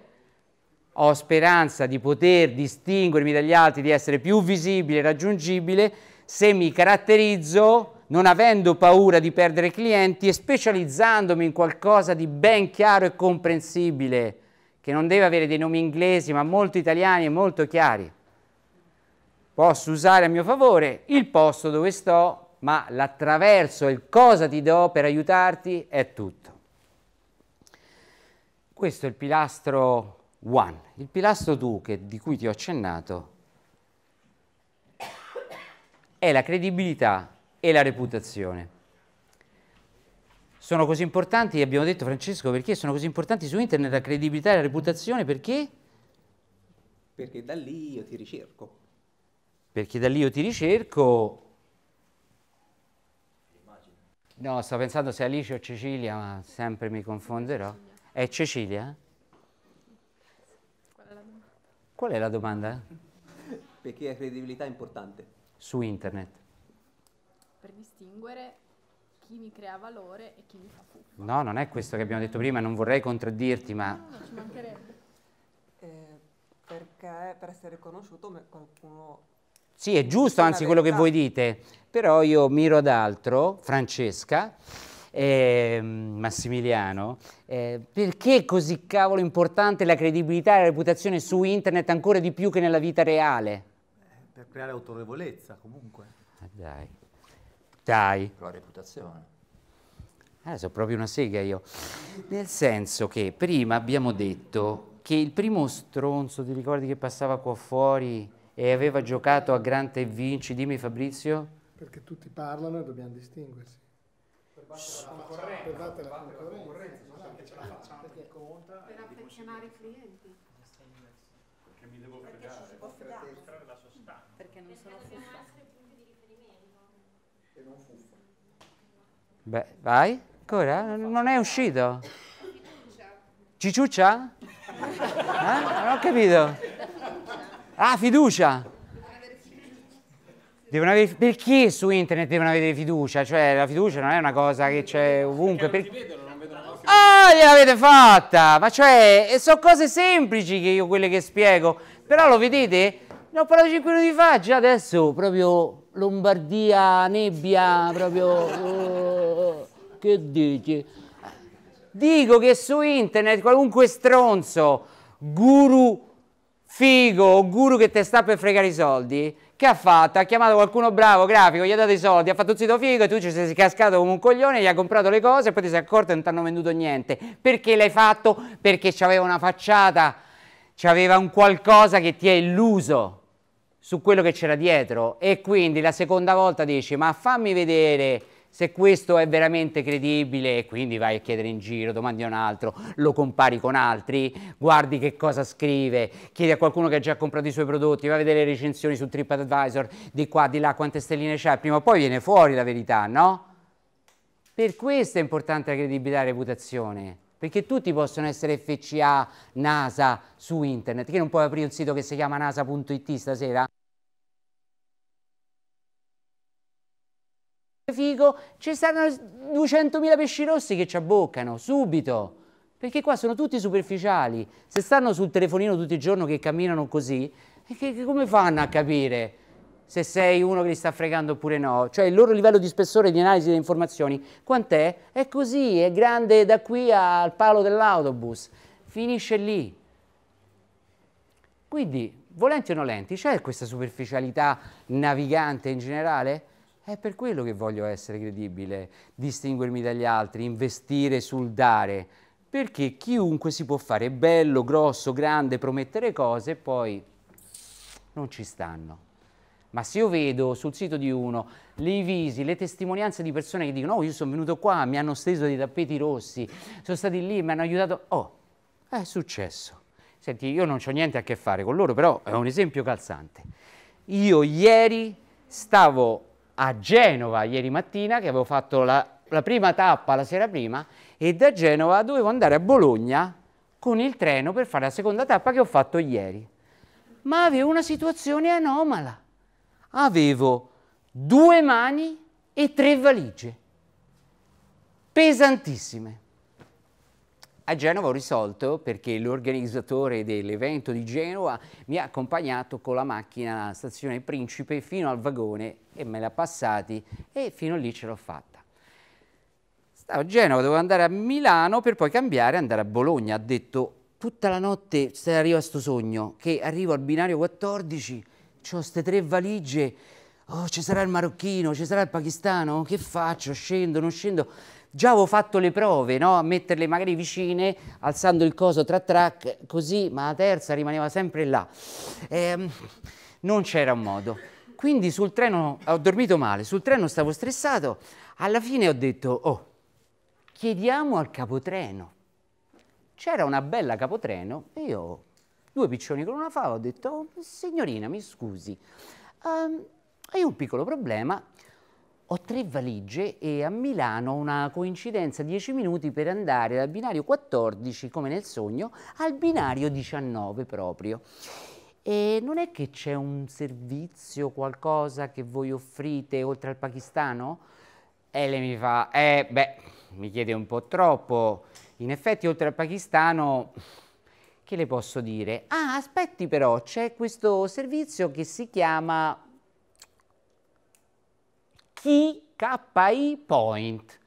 [SPEAKER 1] ho speranza di poter distinguermi dagli altri, di essere più visibile, e raggiungibile, se mi caratterizzo non avendo paura di perdere clienti e specializzandomi in qualcosa di ben chiaro e comprensibile, che non deve avere dei nomi inglesi, ma molto italiani e molto chiari. Posso usare a mio favore il posto dove sto, ma l'attraverso e il cosa ti do per aiutarti è tutto. Questo è il pilastro One. Il pilastro 2 di cui ti ho accennato è la credibilità e la reputazione. Sono così importanti, abbiamo detto Francesco, perché sono così importanti su internet la credibilità e la reputazione? Perché?
[SPEAKER 3] Perché da lì io ti ricerco.
[SPEAKER 1] Perché da lì io ti ricerco No, sto pensando se Alice o Cecilia, ma sempre mi confonderò. È Cecilia? Qual è la domanda?
[SPEAKER 3] Perché la credibilità è importante.
[SPEAKER 1] Su internet.
[SPEAKER 3] Per distinguere chi mi crea valore e chi mi fa fuffa.
[SPEAKER 1] No, non è questo che abbiamo detto prima, non vorrei contraddirti, ma... No,
[SPEAKER 3] no ci mancherebbe. Eh, perché per essere conosciuto qualcuno...
[SPEAKER 1] Sì, è giusto, anzi, quello che voi dite. Però io miro ad altro, Francesca, eh, Massimiliano, eh, perché è così cavolo importante la credibilità e la reputazione su internet ancora di più che nella vita reale? Per creare autorevolezza comunque. Eh, dai, dai. la reputazione. Ah, eh, sono proprio una sega io. Nel senso che prima abbiamo detto che il primo stronzo, ti ricordi che passava qua fuori e aveva giocato a Grante e Vinci, dimmi Fabrizio?
[SPEAKER 2] Perché tutti parlano e dobbiamo distinguersi
[SPEAKER 1] per battere
[SPEAKER 2] la, la, la concorrenza, so esatto, la facciamo
[SPEAKER 1] per affezionare i clienti.
[SPEAKER 2] Perché mi devo perché fidare, si può fidare. mostrare la sostanza. Perché non sono fuffa. essere punti di riferimento. E non fuffa.
[SPEAKER 1] Beh, vai. Ancora? Non è uscito. Cicciuccia? Eh? Non ho capito. Ah, fiducia avere, perché su internet devono avere fiducia? Cioè la fiducia non è una cosa che c'è ovunque. Perché non per... vedono, non vedono Ah, gliel'avete fatta! Ma cioè, sono cose semplici che io quelle che spiego. Però lo vedete? Ne ho parlato 5 minuti fa, già adesso proprio Lombardia, nebbia, proprio... Oh, che dici? Dico che su internet qualunque stronzo, guru figo o guru che te sta per fregare i soldi, che ha fatto? Ha chiamato qualcuno bravo, grafico, gli ha dato i soldi, ha fatto un sito figo e tu ci sei cascato come un coglione, gli hai comprato le cose e poi ti sei accorto che non ti hanno venduto niente. Perché l'hai fatto? Perché c'aveva una facciata, c'aveva un qualcosa che ti ha illuso su quello che c'era dietro e quindi la seconda volta dici ma fammi vedere se questo è veramente credibile, e quindi vai a chiedere in giro, domandi a un altro, lo compari con altri, guardi che cosa scrive, chiedi a qualcuno che ha già comprato i suoi prodotti, vai a vedere le recensioni su TripAdvisor, di qua, di là, quante stelline c'è, prima o poi viene fuori la verità, no? Per questo è importante la credibilità e la reputazione, perché tutti possono essere FCA, NASA su internet, che non puoi aprire un sito che si chiama nasa.it stasera figo, ci saranno 200.000 pesci rossi che ci abboccano, subito. Perché qua sono tutti superficiali. Se stanno sul telefonino tutti i giorni che camminano così, che, che come fanno a capire se sei uno che li sta fregando oppure no? Cioè il loro livello di spessore di analisi delle informazioni, quant'è? È così, è grande da qui al palo dell'autobus. Finisce lì. Quindi, volenti o nolenti, c'è questa superficialità navigante in generale? È per quello che voglio essere credibile, distinguermi dagli altri, investire sul dare, perché chiunque si può fare bello, grosso, grande, promettere cose e poi non ci stanno. Ma se io vedo sul sito di uno le visi, le testimonianze di persone che dicono oh io sono venuto qua, mi hanno steso dei tappeti rossi, sono stati lì, mi hanno aiutato, oh, è successo. Senti, io non ho niente a che fare con loro, però è un esempio calzante. Io ieri stavo a Genova ieri mattina, che avevo fatto la, la prima tappa la sera prima, e da Genova dovevo andare a Bologna con il treno per fare la seconda tappa che ho fatto ieri. Ma avevo una situazione anomala. Avevo due mani e tre valigie pesantissime. A Genova ho risolto perché l'organizzatore dell'evento di Genova mi ha accompagnato con la macchina alla stazione Principe fino al vagone e me l'ha passati e fino lì ce l'ho fatta. Stavo a Genova, dovevo andare a Milano per poi cambiare e andare a Bologna. Ha detto tutta la notte arriva questo sogno che arrivo al binario 14, ho queste tre valigie, oh, ci sarà il marocchino, ci sarà il pakistano, che faccio? Scendo, non scendo? già avevo fatto le prove, no? a metterle magari vicine, alzando il coso tra track, così, ma la terza rimaneva sempre là. Eh, non c'era un modo. Quindi sul treno ho dormito male, sul treno stavo stressato, alla fine ho detto, oh, chiediamo al capotreno. C'era una bella capotreno e io, due piccioni con una fava, ho detto, oh, signorina, mi scusi, um, hai un piccolo problema, ho tre valigie e a Milano una coincidenza 10 minuti per andare dal binario 14, come nel sogno, al binario 19 proprio. E non è che c'è un servizio, qualcosa che voi offrite oltre al pakistano? E lei mi fa, eh beh, mi chiede un po' troppo. In effetti oltre al pakistano, che le posso dire? Ah, aspetti però, c'è questo servizio che si chiama KI Point.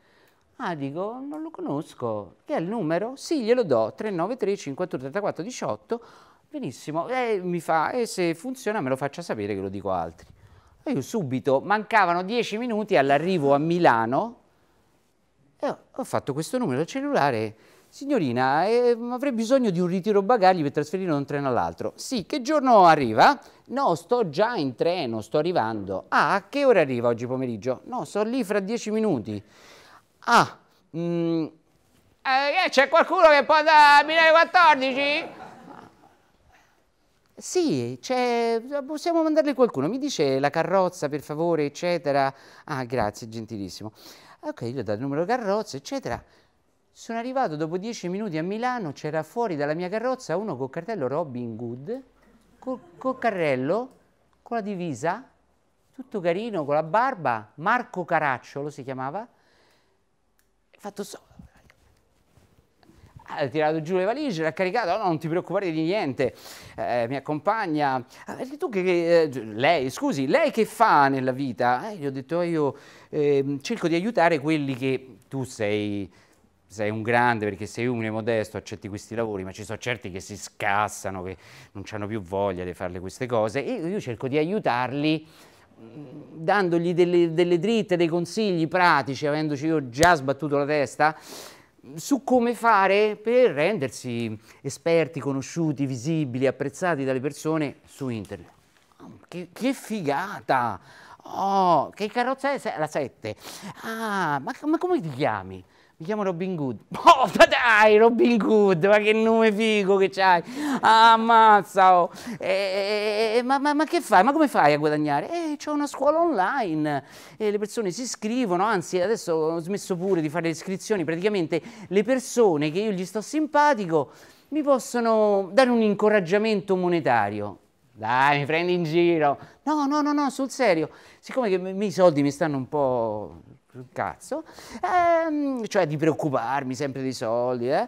[SPEAKER 1] Ah, dico, non lo conosco. Che è il numero? Sì, glielo do, 393 5134 18. Benissimo. E mi fa, e se funziona me lo faccia sapere che lo dico a altri. E io subito, mancavano 10 minuti all'arrivo a Milano, e ho, fatto questo numero cellulare signorina, eh, avrei bisogno di un ritiro bagagli per trasferire da un treno all'altro. Sì, che giorno arriva? No, sto già in treno, sto arrivando. Ah, a che ora arriva oggi pomeriggio? No, sto lì fra dieci minuti. Ah, mm, eh, eh c'è qualcuno che può andare a Milano 14? Sì, possiamo mandarle qualcuno. Mi dice la carrozza, per favore, eccetera. Ah, grazie, gentilissimo. Ok, gli ho dato il numero carrozza, eccetera. Sono arrivato dopo dieci minuti a Milano, c'era fuori dalla mia carrozza uno col cartello Robin Good, col, col carrello, con la divisa, tutto carino, con la barba, Marco Caracciolo si chiamava, fatto so ha tirato giù le valigie, l'ha caricato, no, non ti preoccupare di niente, eh, mi accompagna. Eh, tu che, che eh, lei, scusi, lei che fa nella vita? Eh, gli ho detto, io ehm, cerco di aiutare quelli che tu sei, sei un grande perché sei umile e modesto, accetti questi lavori, ma ci sono certi che si scassano, che non hanno più voglia di farle queste cose e io cerco di aiutarli mm, dandogli delle, delle dritte, dei consigli pratici, avendoci io già sbattuto la testa, su come fare per rendersi esperti, conosciuti, visibili, apprezzati dalle persone su internet. Oh, che, che figata! Oh, che carrozza è? La 7. Ah, ma, ma come ti chiami? Mi chiamo Robin Good. Oh, ma dai, Robin Good, ma che nome figo che c'hai. Ah, ammazza, oh. eh, eh, eh ma, ma, ma, che fai? Ma come fai a guadagnare? Eh, c'è una scuola online, eh, le persone si iscrivono, anzi adesso ho smesso pure di fare le iscrizioni, praticamente le persone che io gli sto simpatico mi possono dare un incoraggiamento monetario. Dai, mi prendi in giro. No, no, no, no, sul serio. Siccome che i soldi mi stanno un po' cazzo, ehm, cioè di preoccuparmi sempre dei soldi. Eh.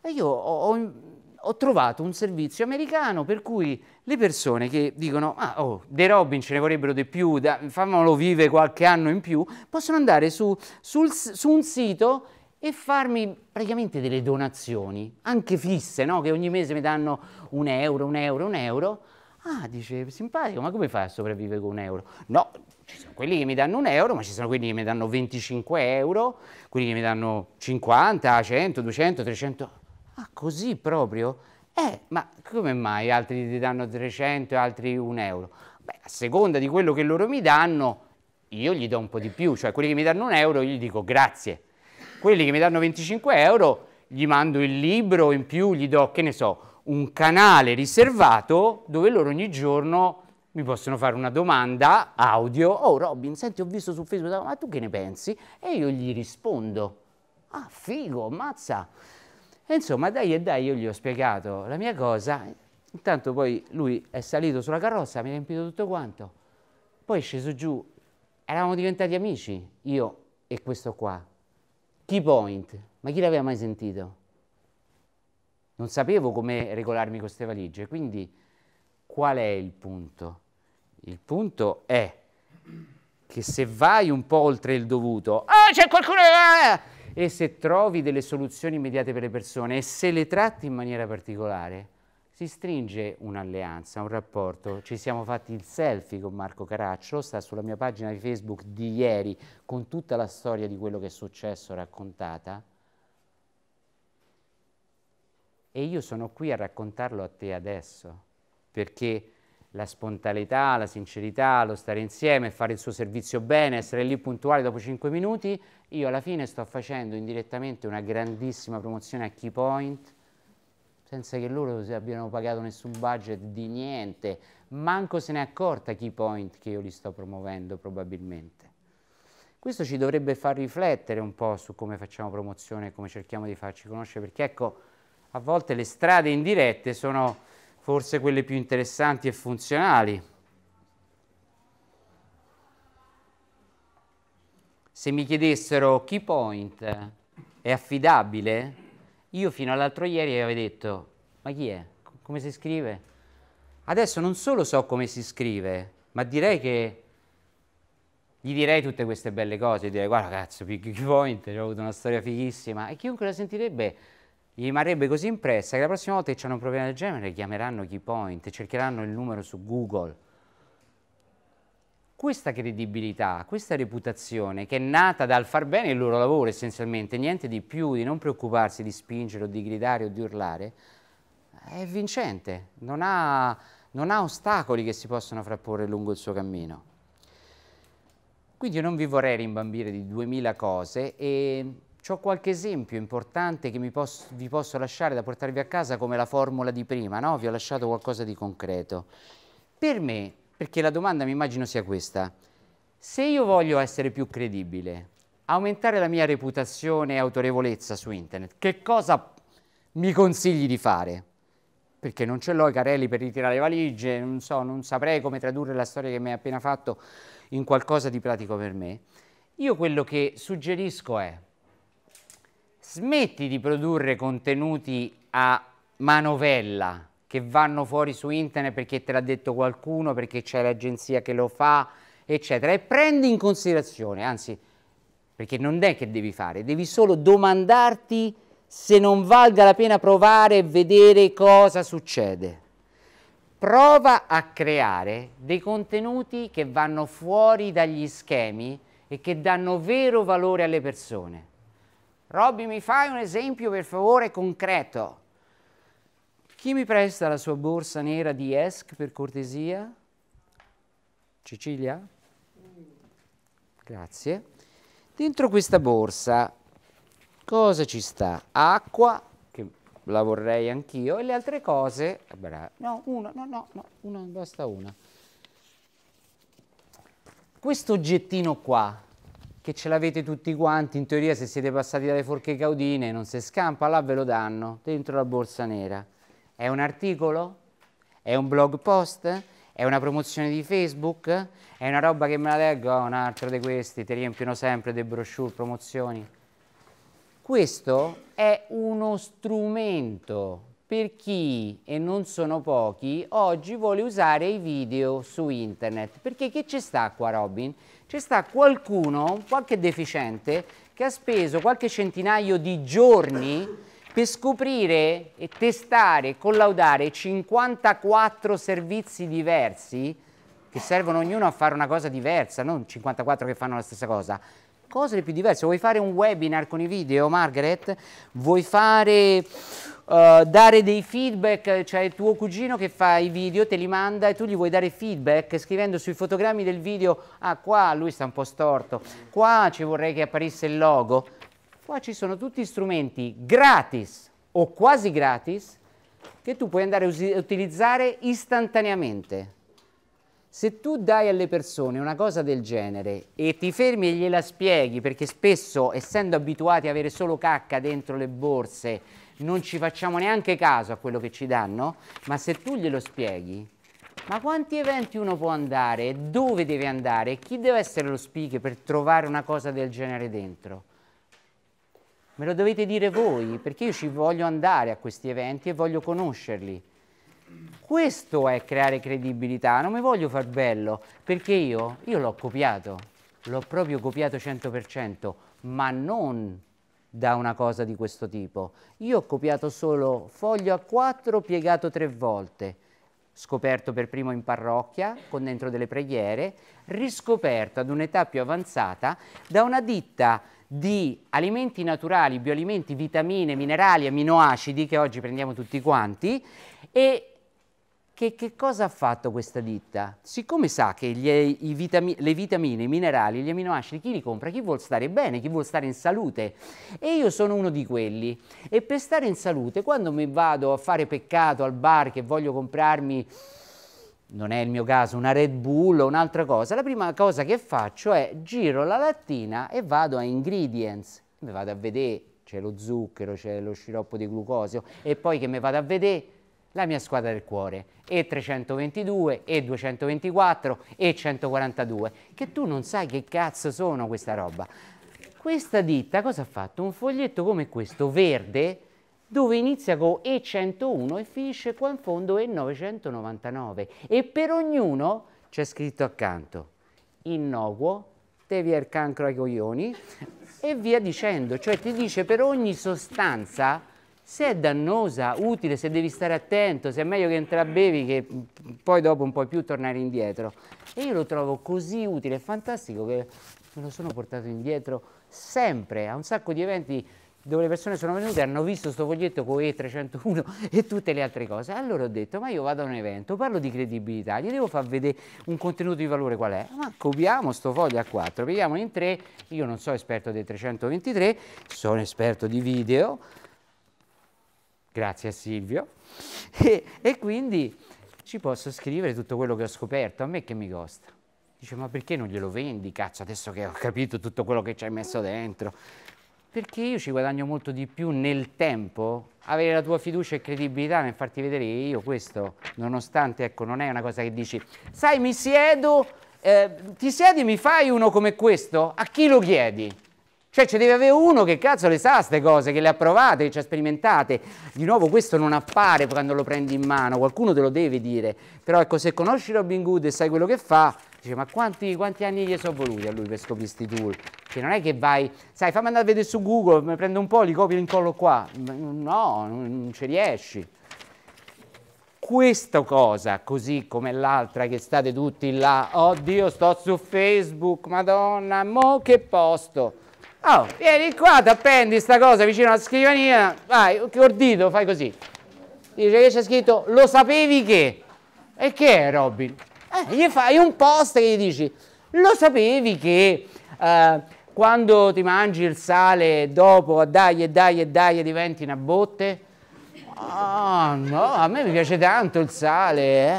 [SPEAKER 1] E io ho, ho, ho, trovato un servizio americano per cui le persone che dicono ah, oh, dei Robin ce ne vorrebbero di più, da, fammelo vive qualche anno in più, possono andare su, sul, su un sito e farmi praticamente delle donazioni, anche fisse, no? che ogni mese mi danno un euro, un euro, un euro. Ah, dice, simpatico, ma come fai a sopravvivere con un euro? No, ci sono quelli che mi danno un euro, ma ci sono quelli che mi danno 25 euro, quelli che mi danno 50, 100, 200, 300. Ah, così proprio? Eh, ma come mai altri ti danno 300 e altri un euro? Beh, a seconda di quello che loro mi danno, io gli do un po' di più. Cioè, quelli che mi danno un euro, gli dico grazie. Quelli che mi danno 25 euro, gli mando il libro, in più gli do, che ne so, un canale riservato dove loro ogni giorno mi possono fare una domanda audio, oh Robin, senti ho visto su Facebook, ma tu che ne pensi? E io gli rispondo, ah figo, mazza. E insomma, dai e dai, io gli ho spiegato la mia cosa, intanto poi lui è salito sulla carrozza, mi ha riempito tutto quanto, poi è sceso giù, eravamo diventati amici, io e questo qua. Key point, ma chi l'aveva mai sentito? Non sapevo come regolarmi con queste valigie, quindi qual è il punto? Il punto è che se vai un po' oltre il dovuto, ah c'è qualcuno che... Eh! e se trovi delle soluzioni immediate per le persone e se le tratti in maniera particolare, si stringe un'alleanza, un rapporto. Ci siamo fatti il selfie con Marco Caraccio, sta sulla mia pagina di Facebook di ieri, con tutta la storia di quello che è successo raccontata. E io sono qui a raccontarlo a te adesso, perché la spontaneità, la sincerità, lo stare insieme, fare il suo servizio bene, essere lì puntuale dopo 5 minuti, io alla fine sto facendo indirettamente una grandissima promozione a Key Point senza che loro abbiano pagato nessun budget di niente, manco se ne è accorta Key Point che io li sto promuovendo probabilmente. Questo ci dovrebbe far riflettere un po' su come facciamo promozione, come cerchiamo di farci conoscere, perché ecco, a volte le strade indirette sono forse quelle più interessanti e funzionali. Se mi chiedessero Keypoint è affidabile, io fino all'altro ieri avevo detto ma chi è? Come si scrive? Adesso non solo so come si scrive, ma direi che gli direi tutte queste belle cose, direi guarda cazzo, Key Point, ho avuto una storia fighissima e chiunque la sentirebbe gli rimarrebbe così impressa che la prossima volta che c'è un problema del genere chiameranno Keypoint, cercheranno il numero su Google. Questa credibilità, questa reputazione che è nata dal far bene il loro lavoro essenzialmente, niente di più, di non preoccuparsi di spingere o di gridare o di urlare, è vincente, non ha, non ha ostacoli che si possono frapporre lungo il suo cammino. Quindi io non vi vorrei rimbambire di duemila cose e ho qualche esempio importante che posso, vi posso lasciare da portarvi a casa come la formula di prima, no? Vi ho lasciato qualcosa di concreto. Per me, perché la domanda mi immagino sia questa, se io voglio essere più credibile, aumentare la mia reputazione e autorevolezza su internet, che cosa mi consigli di fare? Perché non ce l'ho i carelli per ritirare le valigie, non so, non saprei come tradurre la storia che mi hai appena fatto in qualcosa di pratico per me. Io quello che suggerisco è smetti di produrre contenuti a manovella che vanno fuori su internet perché te l'ha detto qualcuno, perché c'è l'agenzia che lo fa, eccetera, e prendi in considerazione, anzi, perché non è che devi fare, devi solo domandarti se non valga la pena provare e vedere cosa succede. Prova a creare dei contenuti che vanno fuori dagli schemi e che danno vero valore alle persone. Robby, mi fai un esempio per favore concreto? Chi mi presta la sua borsa nera di ESC per cortesia? Cecilia? Grazie. Dentro questa borsa cosa ci sta? Acqua, che la vorrei anch'io, e le altre cose... Bra no, una, no, no, no, una, basta una. Questo oggettino qua, che ce l'avete tutti quanti, in teoria se siete passati dalle forche caudine non si scampa, là ve lo danno, dentro la borsa nera. È un articolo? È un blog post? È una promozione di Facebook? È una roba che me la leggo? Oh, un altro di questi, ti riempiono sempre dei brochure, promozioni. Questo è uno strumento per chi, e non sono pochi, oggi vuole usare i video su internet. Perché che ci sta qua Robin? ci sta qualcuno, qualche deficiente, che ha speso qualche centinaio di giorni per scoprire e testare e collaudare 54 servizi diversi che servono ognuno a fare una cosa diversa, non 54 che fanno la stessa cosa. Cose più diverse. Vuoi fare un webinar con i video, Margaret? Vuoi fare eh, dare dei feedback, c'è cioè il tuo cugino che fa i video, te li manda e tu gli vuoi dare feedback scrivendo sui fotogrammi del video, ah qua lui sta un po' storto, qua ci vorrei che apparisse il logo, qua ci sono tutti strumenti gratis o quasi gratis che tu puoi andare a utilizzare istantaneamente. Se tu dai alle persone una cosa del genere e ti fermi e gliela spieghi, perché spesso, essendo abituati a avere solo cacca dentro le borse, non ci facciamo neanche caso a quello che ci danno, ma se tu glielo spieghi, ma quanti eventi uno può andare, dove deve andare, chi deve essere lo speaker per trovare una cosa del genere dentro? Me lo dovete dire voi, perché io ci voglio andare a questi eventi e voglio conoscerli. Questo è creare credibilità, non mi voglio far bello, perché io, io l'ho copiato, l'ho proprio copiato 100%, ma non da una cosa di questo tipo. Io ho copiato solo foglio a 4 piegato tre volte, scoperto per primo in parrocchia, con dentro delle preghiere, riscoperto ad un'età più avanzata da una ditta di alimenti naturali, bioalimenti, vitamine, minerali, aminoacidi che oggi prendiamo tutti quanti e che, che, cosa ha fatto questa ditta? Siccome sa che gli, vitami, le vitamine, i minerali, gli aminoacidi, chi li compra? Chi vuole stare bene, chi vuole stare in salute. E io sono uno di quelli. E per stare in salute, quando mi vado a fare peccato al bar che voglio comprarmi, non è il mio caso, una Red Bull o un'altra cosa, la prima cosa che faccio è giro la lattina e vado a ingredients. Mi vado a vedere, c'è lo zucchero, c'è lo sciroppo di glucosio e poi che mi vado a vedere la mia squadra del cuore, E322, E224, E142, che tu non sai che cazzo sono questa roba. Questa ditta cosa ha fatto? Un foglietto come questo, verde, dove inizia con E101 e finisce qua in fondo E999 e per ognuno c'è scritto accanto innocuo, te via il cancro ai coglioni e via dicendo, cioè ti dice per ogni sostanza se è dannosa, utile, se devi stare attento, se è meglio che entra bevi che poi dopo non puoi più tornare indietro. E io lo trovo così utile e fantastico che me lo sono portato indietro sempre a un sacco di eventi dove le persone sono venute e hanno visto questo foglietto con E301 e tutte le altre cose. Allora ho detto, ma io vado a un evento, parlo di credibilità, gli devo far vedere un contenuto di valore qual è. Ma copiamo sto foglio a 4, vediamo in 3, io non sono esperto del 323, sono esperto di video, Grazie a Silvio. E, e quindi ci posso scrivere tutto quello che ho scoperto, a me che mi costa? Dice, ma perché non glielo vendi, cazzo, adesso che ho capito tutto quello che ci hai messo dentro? Perché io ci guadagno molto di più nel tempo, avere la tua fiducia e credibilità nel farti vedere che io questo, nonostante, ecco, non è una cosa che dici, sai, mi siedo, eh, ti siedi, e mi fai uno come questo? A chi lo chiedi? Cioè ci deve avere uno che cazzo le sa queste cose, che le ha provate, che ci ha sperimentate. Di nuovo questo non appare quando lo prendi in mano, qualcuno te lo deve dire. Però ecco, se conosci Robin Hood e sai quello che fa, dice ma quanti, quanti anni gli sono voluti a lui per scoprire questi tool? Che cioè, non è che vai, sai, fammi andare a vedere su Google, mi prendo un po', li copio e li incollo qua. No, non ci riesci questa cosa, così come l'altra che state tutti là, oddio sto su Facebook, madonna, mo che posto. Oh, vieni qua, ti appendi sta cosa vicino alla scrivania, vai, col fai così. Dice che c'è scritto, lo sapevi che? E che è Robin? Eh, gli fai un post e gli dici, lo sapevi che eh, quando ti mangi il sale dopo, dai e dai e dai diventi una botte? Ah, oh, no, a me mi piace tanto il sale, eh?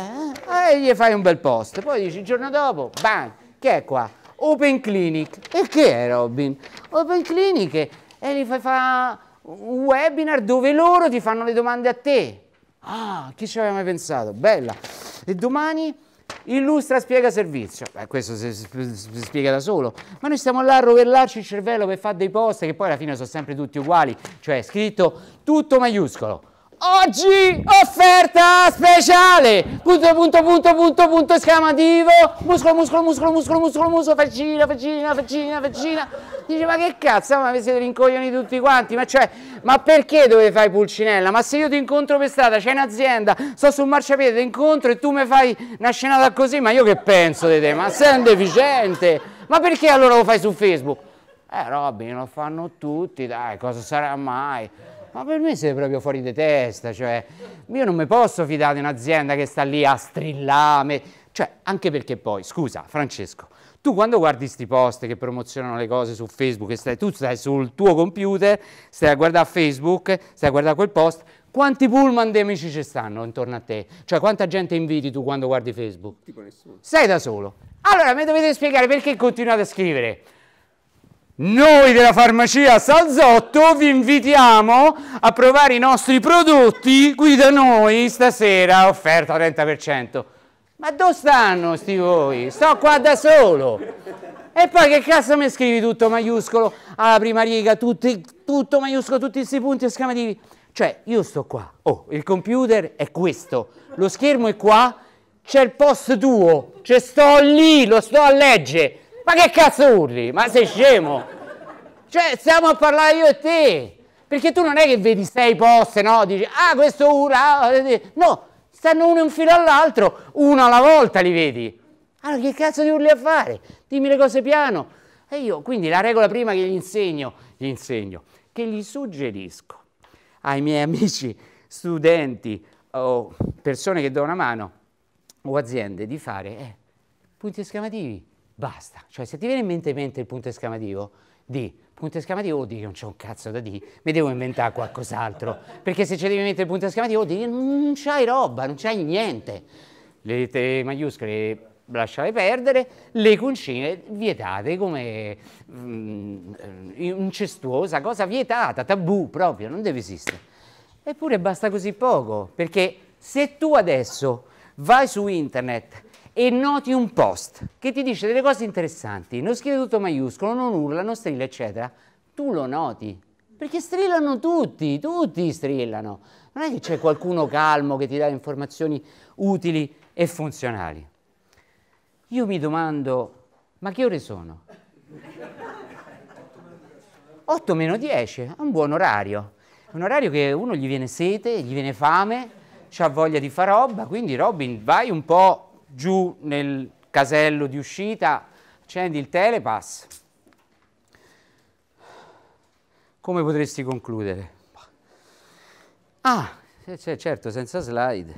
[SPEAKER 1] E eh, gli fai un bel post. Poi dici, il giorno dopo, bam, che è qua? Open Clinic. E che è Robin? Open Clinic è li fai fa un webinar dove loro ti fanno le domande a te. Ah, chi ci aveva mai pensato? Bella. E domani illustra, spiega servizio. Beh, questo si, spiega da solo. Ma noi stiamo là a rovellarci il cervello per fare dei post che poi alla fine sono sempre tutti uguali. Cioè, scritto tutto maiuscolo. Oggi offerta speciale! Punto, punto, punto, punto, punto esclamativo! Muscolo, muscolo, muscolo, muscolo, muscolo, muscolo, faccina, faccina, faccina, faccina. Dice, ma che cazzo, ma vi siete rincoglioni tutti quanti? Ma cioè, ma perché dove fai pulcinella? Ma se io ti incontro per strada, c'è un'azienda, sto sul marciapiede, ti incontro e tu mi fai una scenata così, ma io che penso di te? Ma sei un deficiente! Ma perché allora lo fai su Facebook? Eh, Robin, lo fanno tutti, dai, cosa sarà mai? ma per me sei proprio fuori di testa, cioè io non mi posso fidare di un'azienda che sta lì a strillare, cioè anche perché poi, scusa Francesco, tu quando guardi questi post che promozionano le cose su Facebook, stai, tu stai sul tuo computer, stai a guardare Facebook, stai a guardare quel post, quanti pullman di amici ci stanno intorno a te? Cioè quanta gente inviti tu quando guardi Facebook? Tipo nessuno. Sei da solo. Allora mi dovete spiegare perché continuate a scrivere. Noi della farmacia Salzotto vi invitiamo a provare i nostri prodotti qui da noi stasera, offerta 30%. Ma dove stanno sti voi? Sto qua da solo. E poi che cazzo mi scrivi tutto maiuscolo alla ah, prima riga, tutti, tutto maiuscolo, tutti questi punti esclamativi? Cioè, io sto qua, oh, il computer è questo, lo schermo è qua, c'è il post tuo, cioè sto lì, lo sto a leggere ma che cazzo urli? Ma sei scemo? Cioè, stiamo a parlare io e te. Perché tu non è che vedi sei poste, no? Dici, ah, questo urla. Ah, ah, eh, eh. No, stanno uno in filo all'altro, uno alla volta li vedi. Allora, ah, che cazzo di urli a fare? Dimmi le cose piano. E io, quindi, la regola prima che gli insegno, gli insegno, che gli suggerisco ai miei amici studenti o persone che do una mano o aziende di fare eh, punti esclamativi basta. Cioè se ti viene in mente, in mente il punto esclamativo, di punto esclamativo, oddio, non c'è un cazzo da dire, mi devo inventare qualcos'altro. Perché se ci devi mettere il punto esclamativo, oddio, non c'hai roba, non c'hai niente. Le lettere maiuscole lasciate perdere, le concine vietate come um, incestuosa, cosa vietata, tabù proprio, non deve esistere. Eppure basta così poco, perché se tu adesso vai su internet e noti un post che ti dice delle cose interessanti, non scrive tutto maiuscolo, non urla, non strilla, eccetera, tu lo noti. Perché strillano tutti, tutti strillano. Non è che c'è qualcuno calmo che ti dà informazioni utili e funzionali. Io mi domando, ma che ore sono? 8 meno 10, è un buon orario. Un orario che uno gli viene sete, gli viene fame, ha voglia di fare roba, quindi Robin vai un po' giù nel casello di uscita, accendi il telepass. Come potresti concludere? Ah, eh, cioè, certo, senza slide.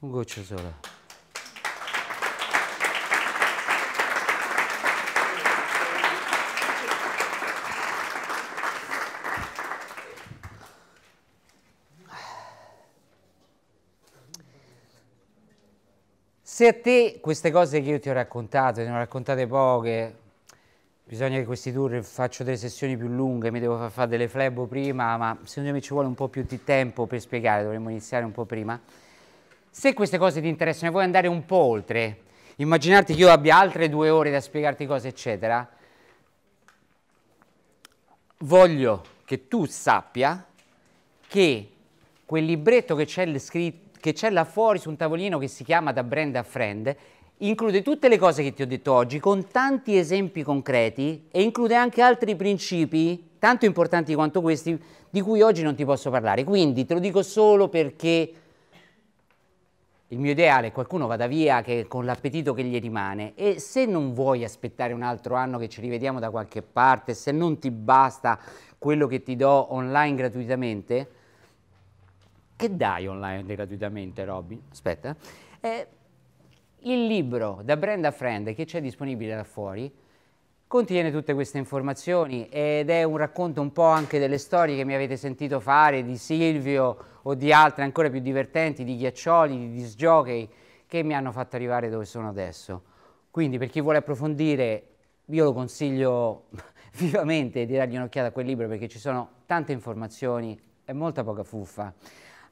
[SPEAKER 1] Un goccio solo. Se a te queste cose che io ti ho raccontato, ne ho raccontate poche, bisogna che questi tour faccio delle sessioni più lunghe, mi devo far fare delle flebo prima, ma secondo me ci vuole un po' più di tempo per spiegare, dovremmo iniziare un po' prima. Se queste cose ti interessano e vuoi andare un po' oltre, immaginarti che io abbia altre due ore da spiegarti cose, eccetera, voglio che tu sappia che quel libretto che c'è scritto che c'è là fuori su un tavolino che si chiama Da Brand a Friend include tutte le cose che ti ho detto oggi con tanti esempi concreti e include anche altri principi tanto importanti quanto questi di cui oggi non ti posso parlare. Quindi te lo dico solo perché il mio ideale è qualcuno vada via che, con l'appetito che gli rimane e se non vuoi aspettare un altro anno che ci rivediamo da qualche parte, se non ti basta quello che ti do online gratuitamente, che dai online gratuitamente, Robin? Aspetta. Eh, il libro da brand a friend che c'è disponibile là fuori contiene tutte queste informazioni ed è un racconto un po' anche delle storie che mi avete sentito fare di Silvio o di altre ancora più divertenti, di Ghiaccioli, di Disjockey, che mi hanno fatto arrivare dove sono adesso. Quindi per chi vuole approfondire, io lo consiglio vivamente di dargli un'occhiata a quel libro perché ci sono tante informazioni e molta poca fuffa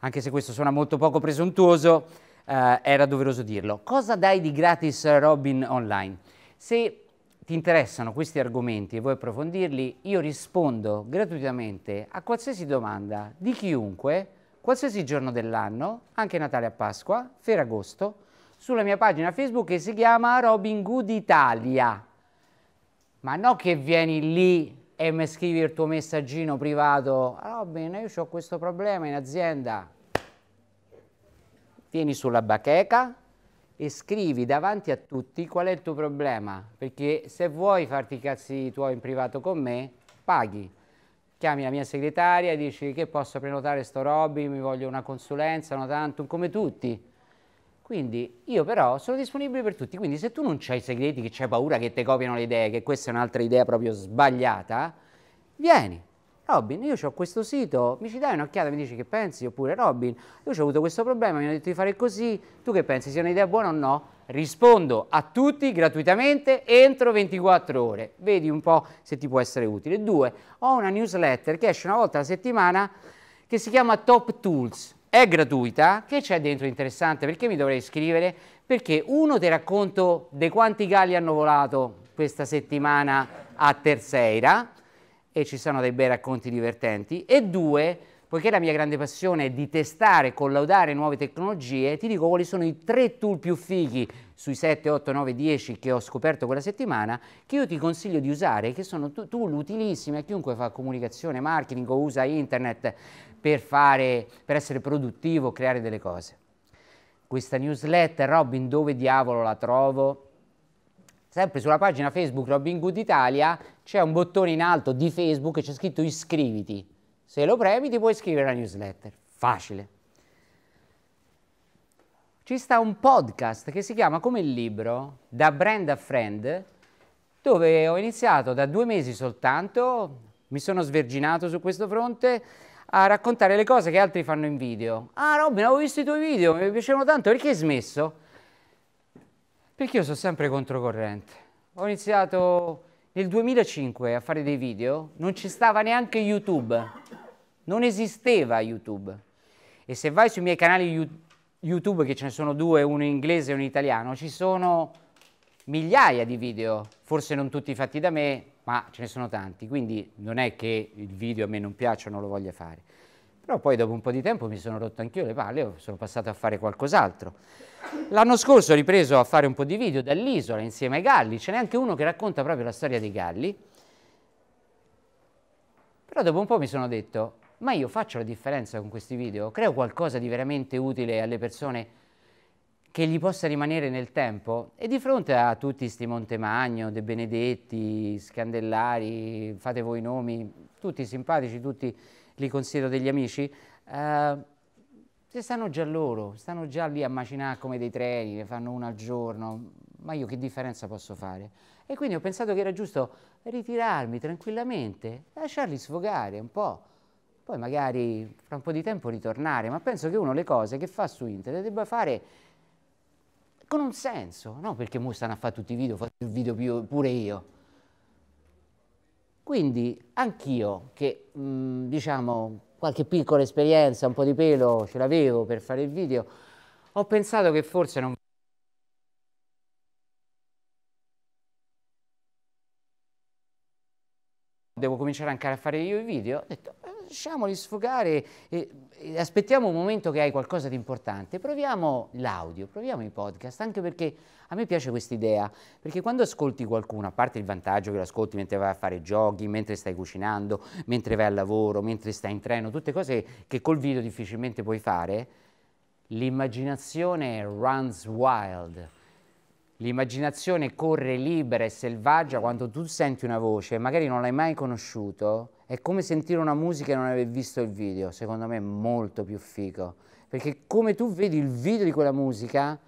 [SPEAKER 1] anche se questo suona molto poco presuntuoso, eh, era doveroso dirlo. Cosa dai di gratis a Robin Online? Se ti interessano questi argomenti e vuoi approfondirli, io rispondo gratuitamente a qualsiasi domanda di chiunque, qualsiasi giorno dell'anno, anche Natale a Pasqua, Ferragosto, sulla mia pagina Facebook che si chiama Robin Good Italia. Ma no che vieni lì e mi scrivi il tuo messaggino privato, Robin, io ho questo problema in azienda, vieni sulla bacheca e scrivi davanti a tutti qual è il tuo problema, perché se vuoi farti i cazzi tuoi in privato con me, paghi. Chiami la mia segretaria e dici che posso prenotare sto Robin, mi voglio una consulenza, una tantum, come tutti. Quindi io però sono disponibile per tutti, quindi se tu non hai segreti, che c'hai paura che ti copiano le idee, che questa è un'altra idea proprio sbagliata, vieni. Robin, io ho questo sito, mi ci dai un'occhiata, mi dici che pensi? Oppure Robin, io ho avuto questo problema, mi hanno detto di fare così, tu che pensi, sia un'idea buona o no? Rispondo a tutti gratuitamente entro 24 ore, vedi un po' se ti può essere utile. Due, ho una newsletter che esce una volta alla settimana che si chiama Top Tools, è gratuita, che c'è dentro interessante? Perché mi dovrei iscrivere? Perché uno ti racconto di quanti galli hanno volato questa settimana a Terceira e ci sono dei bei racconti divertenti e due, poiché la mia grande passione è di testare e collaudare nuove tecnologie, ti dico quali sono i tre tool più fighi sui 7, 8, 9, 10 che ho scoperto quella settimana che io ti consiglio di usare, che sono tool utilissimi a chiunque fa comunicazione, marketing o usa internet per, fare, per essere produttivo, creare delle cose. Questa newsletter, Robin, dove diavolo la trovo? Sempre sulla pagina Facebook Robin Good Italia c'è un bottone in alto di Facebook e c'è scritto iscriviti. Se lo premi ti puoi iscrivere alla newsletter. Facile. Ci sta un podcast che si chiama Come il libro, da brand a friend, dove ho iniziato da due mesi soltanto, mi sono sverginato su questo fronte a raccontare le cose che altri fanno in video. Ah Robin, avevo visto i tuoi video, mi piacevano tanto, perché hai smesso? Perché io sono sempre controcorrente. Ho iniziato nel 2005 a fare dei video, non ci stava neanche YouTube, non esisteva YouTube. E se vai sui miei canali YouTube, che ce ne sono due, uno in inglese e uno in italiano, ci sono migliaia di video, forse non tutti fatti da me, ma ce ne sono tanti, quindi non è che il video a me non piaccia o non lo voglia fare. Però poi dopo un po' di tempo mi sono rotto anch'io le palle, sono passato a fare qualcos'altro. L'anno scorso ho ripreso a fare un po' di video dall'isola insieme ai galli, ce n'è anche uno che racconta proprio la storia dei galli. Però dopo un po' mi sono detto, ma io faccio la differenza con questi video, creo qualcosa di veramente utile alle persone che gli possa rimanere nel tempo e di fronte a tutti sti Montemagno, De Benedetti, Scandellari, fate voi i nomi, tutti simpatici, tutti li considero degli amici, eh, se stanno già loro, stanno già lì a macinare come dei treni, ne fanno uno al giorno, ma io che differenza posso fare? E quindi ho pensato che era giusto ritirarmi tranquillamente, lasciarli sfogare un po', poi magari fra un po' di tempo ritornare, ma penso che uno le cose che fa su internet debba fare con un senso, no perché mo stanno a fare tutti i video, ho fatto il video pure io. Quindi anch'io che mh, mm, diciamo qualche piccola esperienza, un po' di pelo ce l'avevo per fare il video, ho pensato che forse non devo cominciare anche a fare io i video, ho detto eh, lasciamoli sfogare, eh, aspettiamo un momento che hai qualcosa di importante, proviamo l'audio, proviamo i podcast, anche perché a me piace questa idea, perché quando ascolti qualcuno, a parte il vantaggio che lo ascolti mentre vai a fare giochi, mentre stai cucinando, mentre vai al lavoro, mentre stai in treno, tutte cose che col video difficilmente puoi fare, l'immaginazione runs wild L'immaginazione corre libera e selvaggia quando tu senti una voce, magari non l'hai mai conosciuto, è come sentire una musica e non aver visto il video, secondo me è molto più figo, perché come tu vedi il video di quella musica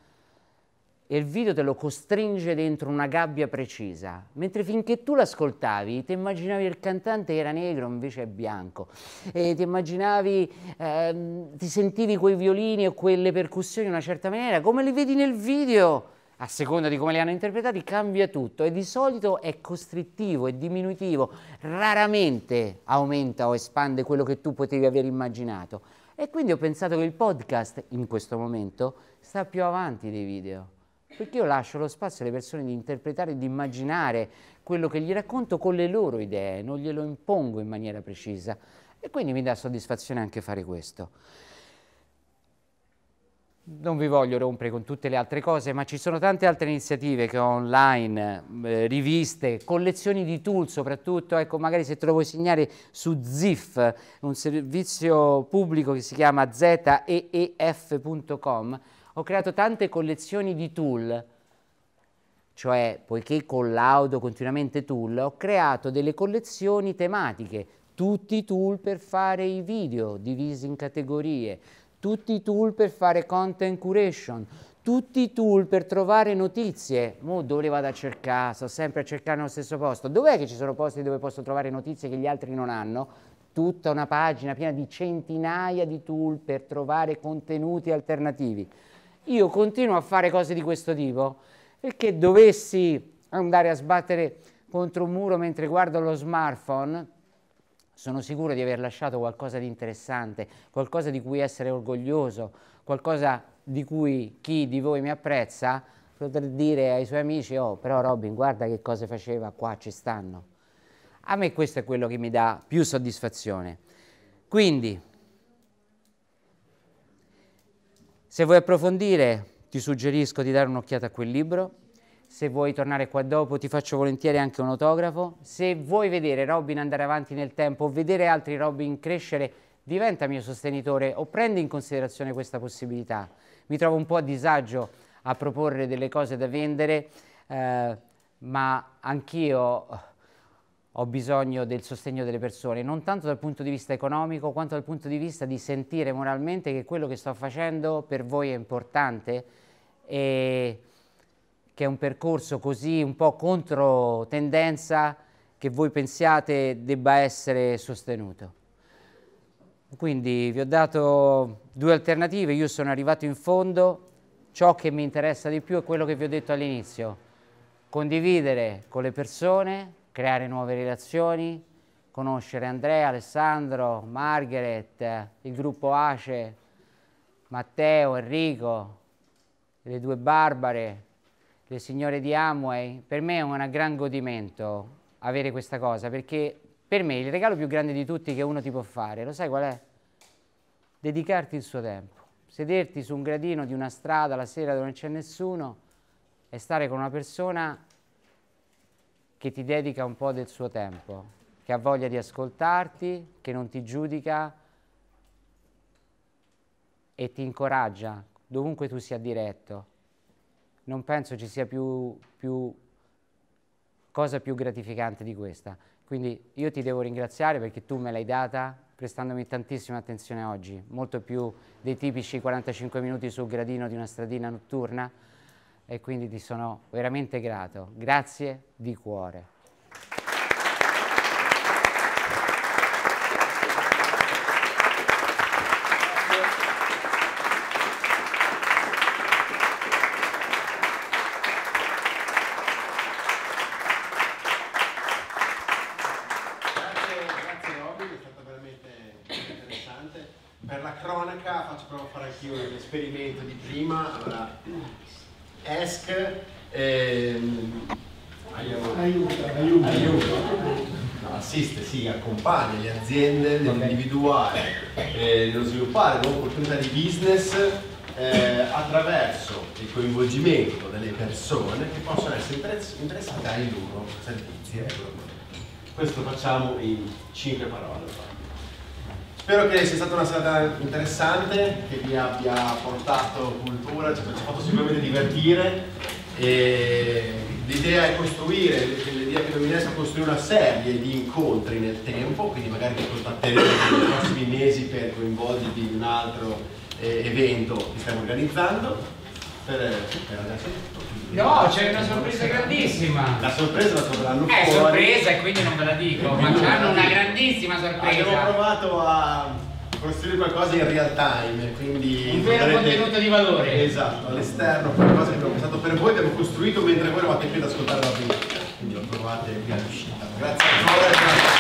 [SPEAKER 1] il video te lo costringe dentro una gabbia precisa, mentre finché tu l'ascoltavi ti immaginavi il cantante era negro invece è bianco, e ti immaginavi, ehm, ti sentivi quei violini o quelle percussioni in una certa maniera, come li vedi nel video a seconda di come li hanno interpretati, cambia tutto e di solito è costrittivo, è diminutivo, raramente aumenta o espande quello che tu potevi aver immaginato. E quindi ho pensato che il podcast in questo momento sta più avanti dei video, perché io lascio lo spazio alle persone di interpretare e di immaginare quello che gli racconto con le loro idee, non glielo impongo in maniera precisa. E quindi mi dà soddisfazione anche fare questo non vi voglio rompere con tutte le altre cose, ma ci sono tante altre iniziative che ho online, mm, eh, riviste, collezioni di tool soprattutto, ecco magari se te lo vuoi segnare su ZIF, un servizio pubblico che si chiama zeef.com, ho creato tante collezioni di tool, cioè poiché collaudo continuamente tool, ho creato delle collezioni tematiche, tutti i tool per fare i video divisi in categorie, tutti i tool per fare content curation, tutti i tool per trovare notizie. Mo dove vado a cercare? Sto sempre a cercare nello stesso posto. Dov'è che ci sono posti dove posso trovare notizie che gli altri non hanno? Tutta una pagina piena di centinaia di tool per trovare contenuti alternativi. Io continuo a fare cose di questo tipo perché dovessi andare a sbattere contro un muro mentre guardo lo smartphone, sono sicuro di aver lasciato qualcosa di interessante, qualcosa di cui essere orgoglioso, qualcosa di cui chi di voi mi apprezza potrà dire ai suoi amici oh però Robin guarda che cose faceva, qua ci stanno. A me questo è quello che mi dà più soddisfazione. Quindi, se vuoi approfondire, ti suggerisco di dare un'occhiata a quel libro se vuoi tornare qua dopo ti faccio volentieri anche un autografo. Se vuoi vedere Robin andare avanti nel tempo o vedere altri Robin crescere, diventa mio sostenitore o prendi in considerazione questa possibilità. Mi trovo un po' a disagio a proporre delle cose da vendere, eh, ma anch'io ho bisogno del sostegno delle persone, non tanto dal punto di vista economico, quanto dal punto di vista di sentire moralmente che quello che sto facendo per voi è importante e che è un percorso così un po' contro tendenza che voi pensiate debba essere sostenuto. Quindi vi ho dato due alternative, io sono arrivato in fondo, ciò che mi interessa di più è quello che vi ho detto all'inizio, condividere con le persone, creare nuove relazioni, conoscere Andrea, Alessandro, Margaret, il gruppo ACE, Matteo, Enrico, le due Barbare, del signore di Amway, per me è un gran godimento avere questa cosa, perché per me il regalo più grande di tutti che uno ti può fare, lo sai qual è? Dedicarti il suo tempo, sederti su un gradino di una strada la sera dove non c'è nessuno e stare con una persona che ti dedica un po' del suo tempo, che ha voglia di ascoltarti, che non ti giudica e ti incoraggia dovunque tu sia diretto non penso ci sia più, più cosa più gratificante di questa. Quindi io ti devo ringraziare perché tu me l'hai data prestandomi tantissima attenzione oggi, molto più dei tipici 45 minuti sul gradino di una stradina notturna e quindi ti sono veramente grato. Grazie di cuore.
[SPEAKER 2] individuare, eh, nello sviluppare nuove opportunità di business eh, attraverso il coinvolgimento delle persone che possono essere interessate ai loro servizi. Ecco. Questo facciamo in cinque parole. Spero che sia stata una serata interessante, che vi abbia portato cultura, ci ha fatto sicuramente divertire. L'idea è costruire l'idea che noi riesca a costruire una serie di incontri nel tempo, quindi magari ti contatteremo nei prossimi mesi per coinvolgerti in un altro eh, evento che stiamo organizzando. Per, per adesso,
[SPEAKER 1] no, c'è una sorpresa grandissima. La sorpresa la troveranno eh, fuori. È sorpresa e quindi non ve la dico, ma c'è una grandissima sorpresa. Abbiamo
[SPEAKER 2] provato a costruire qualcosa in real time, quindi un vero darete... contenuto di valore. Esatto, all'esterno, qualcosa che abbiamo pensato per voi, abbiamo costruito mentre voi eravate qui ad ascoltare la musica quindi lo trovate qui all'uscita. Grazie ancora.